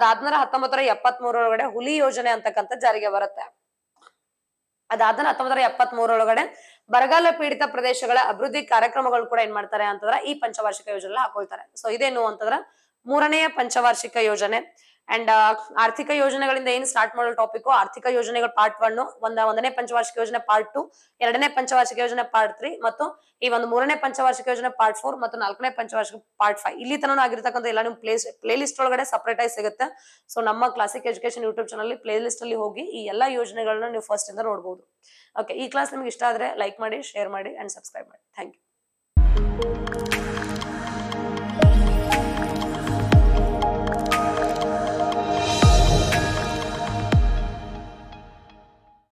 ನಂತರ ಹತ್ತೊಂಬತ್ತರ ಎಪ್ಪತ್ ಮೂರರೊಳಗಡೆ ಹುಲಿ ಯೋಜನೆ ಅಂತಕ್ಕಂತ ಜಾರಿಗೆ ಬರುತ್ತೆ ನಂತರ ಹತ್ತೊಂಬತ್ತರ ಎಪ್ಪತ್ ಮೂರರೊಳಗಡೆ ಬರಗಾಲ ಪೀಡಿತ ಪ್ರದೇಶಗಳ ಅಭಿವೃದ್ಧಿ ಕಾರ್ಯಕ್ರಮಗಳು ಕೂಡ ಏನ್ ಮಾಡ್ತಾರೆ ಅಂತಂದ್ರೆ ಈ ಪಂಚವಾರ್ಷಿಕ ಯೋಜನೆ ಹಾಕೊಳ್ತಾರೆ ಸೊ ಇದೇನು ಅಂತಂದ್ರ ಮೂರನೆಯ ಪಂಚವಾರ್ಷಿಕ ಯೋಜನೆ ಅಂಡ್ uh, ಆರ್ಥಿಕ ಯೋಜನೆಗಳಿಂದ ಏನು ಸ್ಟಾರ್ಟ್ ಮಾಡೋ ಟಾಪಿಕ್ ಆರ್ಥಿಕ ಯೋಜನೆಗಳ ಪಾರ್ಟ್ ಒನ್ ಒಂದ ಒಂದನೇ ಪಂಚವಾರ್ಷಿಕ ಯೋಜನೆ ಪಾರ್ಟ್ ಟು ಎರಡನೇ ಪಂಚವಾರ್ಷಿಕ ಯೋಜನೆ ಪಾರ್ಟ್ ತ್ರೀ ಮತ್ತು ಈ ಒಂದು ಮೂರನೇ ಪಂಚವಾರ್ಷಿಕ ಯೋಜನೆ ಪಾರ್ಟ್ ಫೋರ್ ಮತ್ತು ನಾಲ್ಕನೇ ಪಂಚವಾರ್ಷಿಕ ಪಾರ್ಟ್ ಫೈವ್ ಇಲ್ಲಿ ತನೂ ಆಗಿರ್ತಕ್ಕಂಥ ಎಲ್ಲ ನಿಮ್ ಪ್ಲೇಸ್ ಪ್ಲೇ ಲಿಸ್ಟ್ ಒಳಗಡೆ ಸಪ್ರೇಟ್ ಆಗಿ ಸಿಗುತ್ತೆ ಸೊ ನಮ್ಮ classic education YouTube channel play list ಅಲ್ಲಿ ಹೋಗಿ ಈ ಎಲ್ಲಾ ಯೋಜನೆಗಳನ್ನ ನೀವು ಫಸ್ಟ್ ಇಂದ ನೋಡಬಹುದು ಓಕೆ ಈ ಕ್ಲಾಸ್ ನಿಮ್ಗೆ ಇಷ್ಟ ಆದ್ರೆ ಲೈಕ್ ಮಾಡಿ ಶೇರ್ ಮಾಡಿ ಅಂಡ್ ಸಬ್ಸ್ಕ್ರೈಬ್ ಮಾಡಿ ಥ್ಯಾಂಕ್ ಯು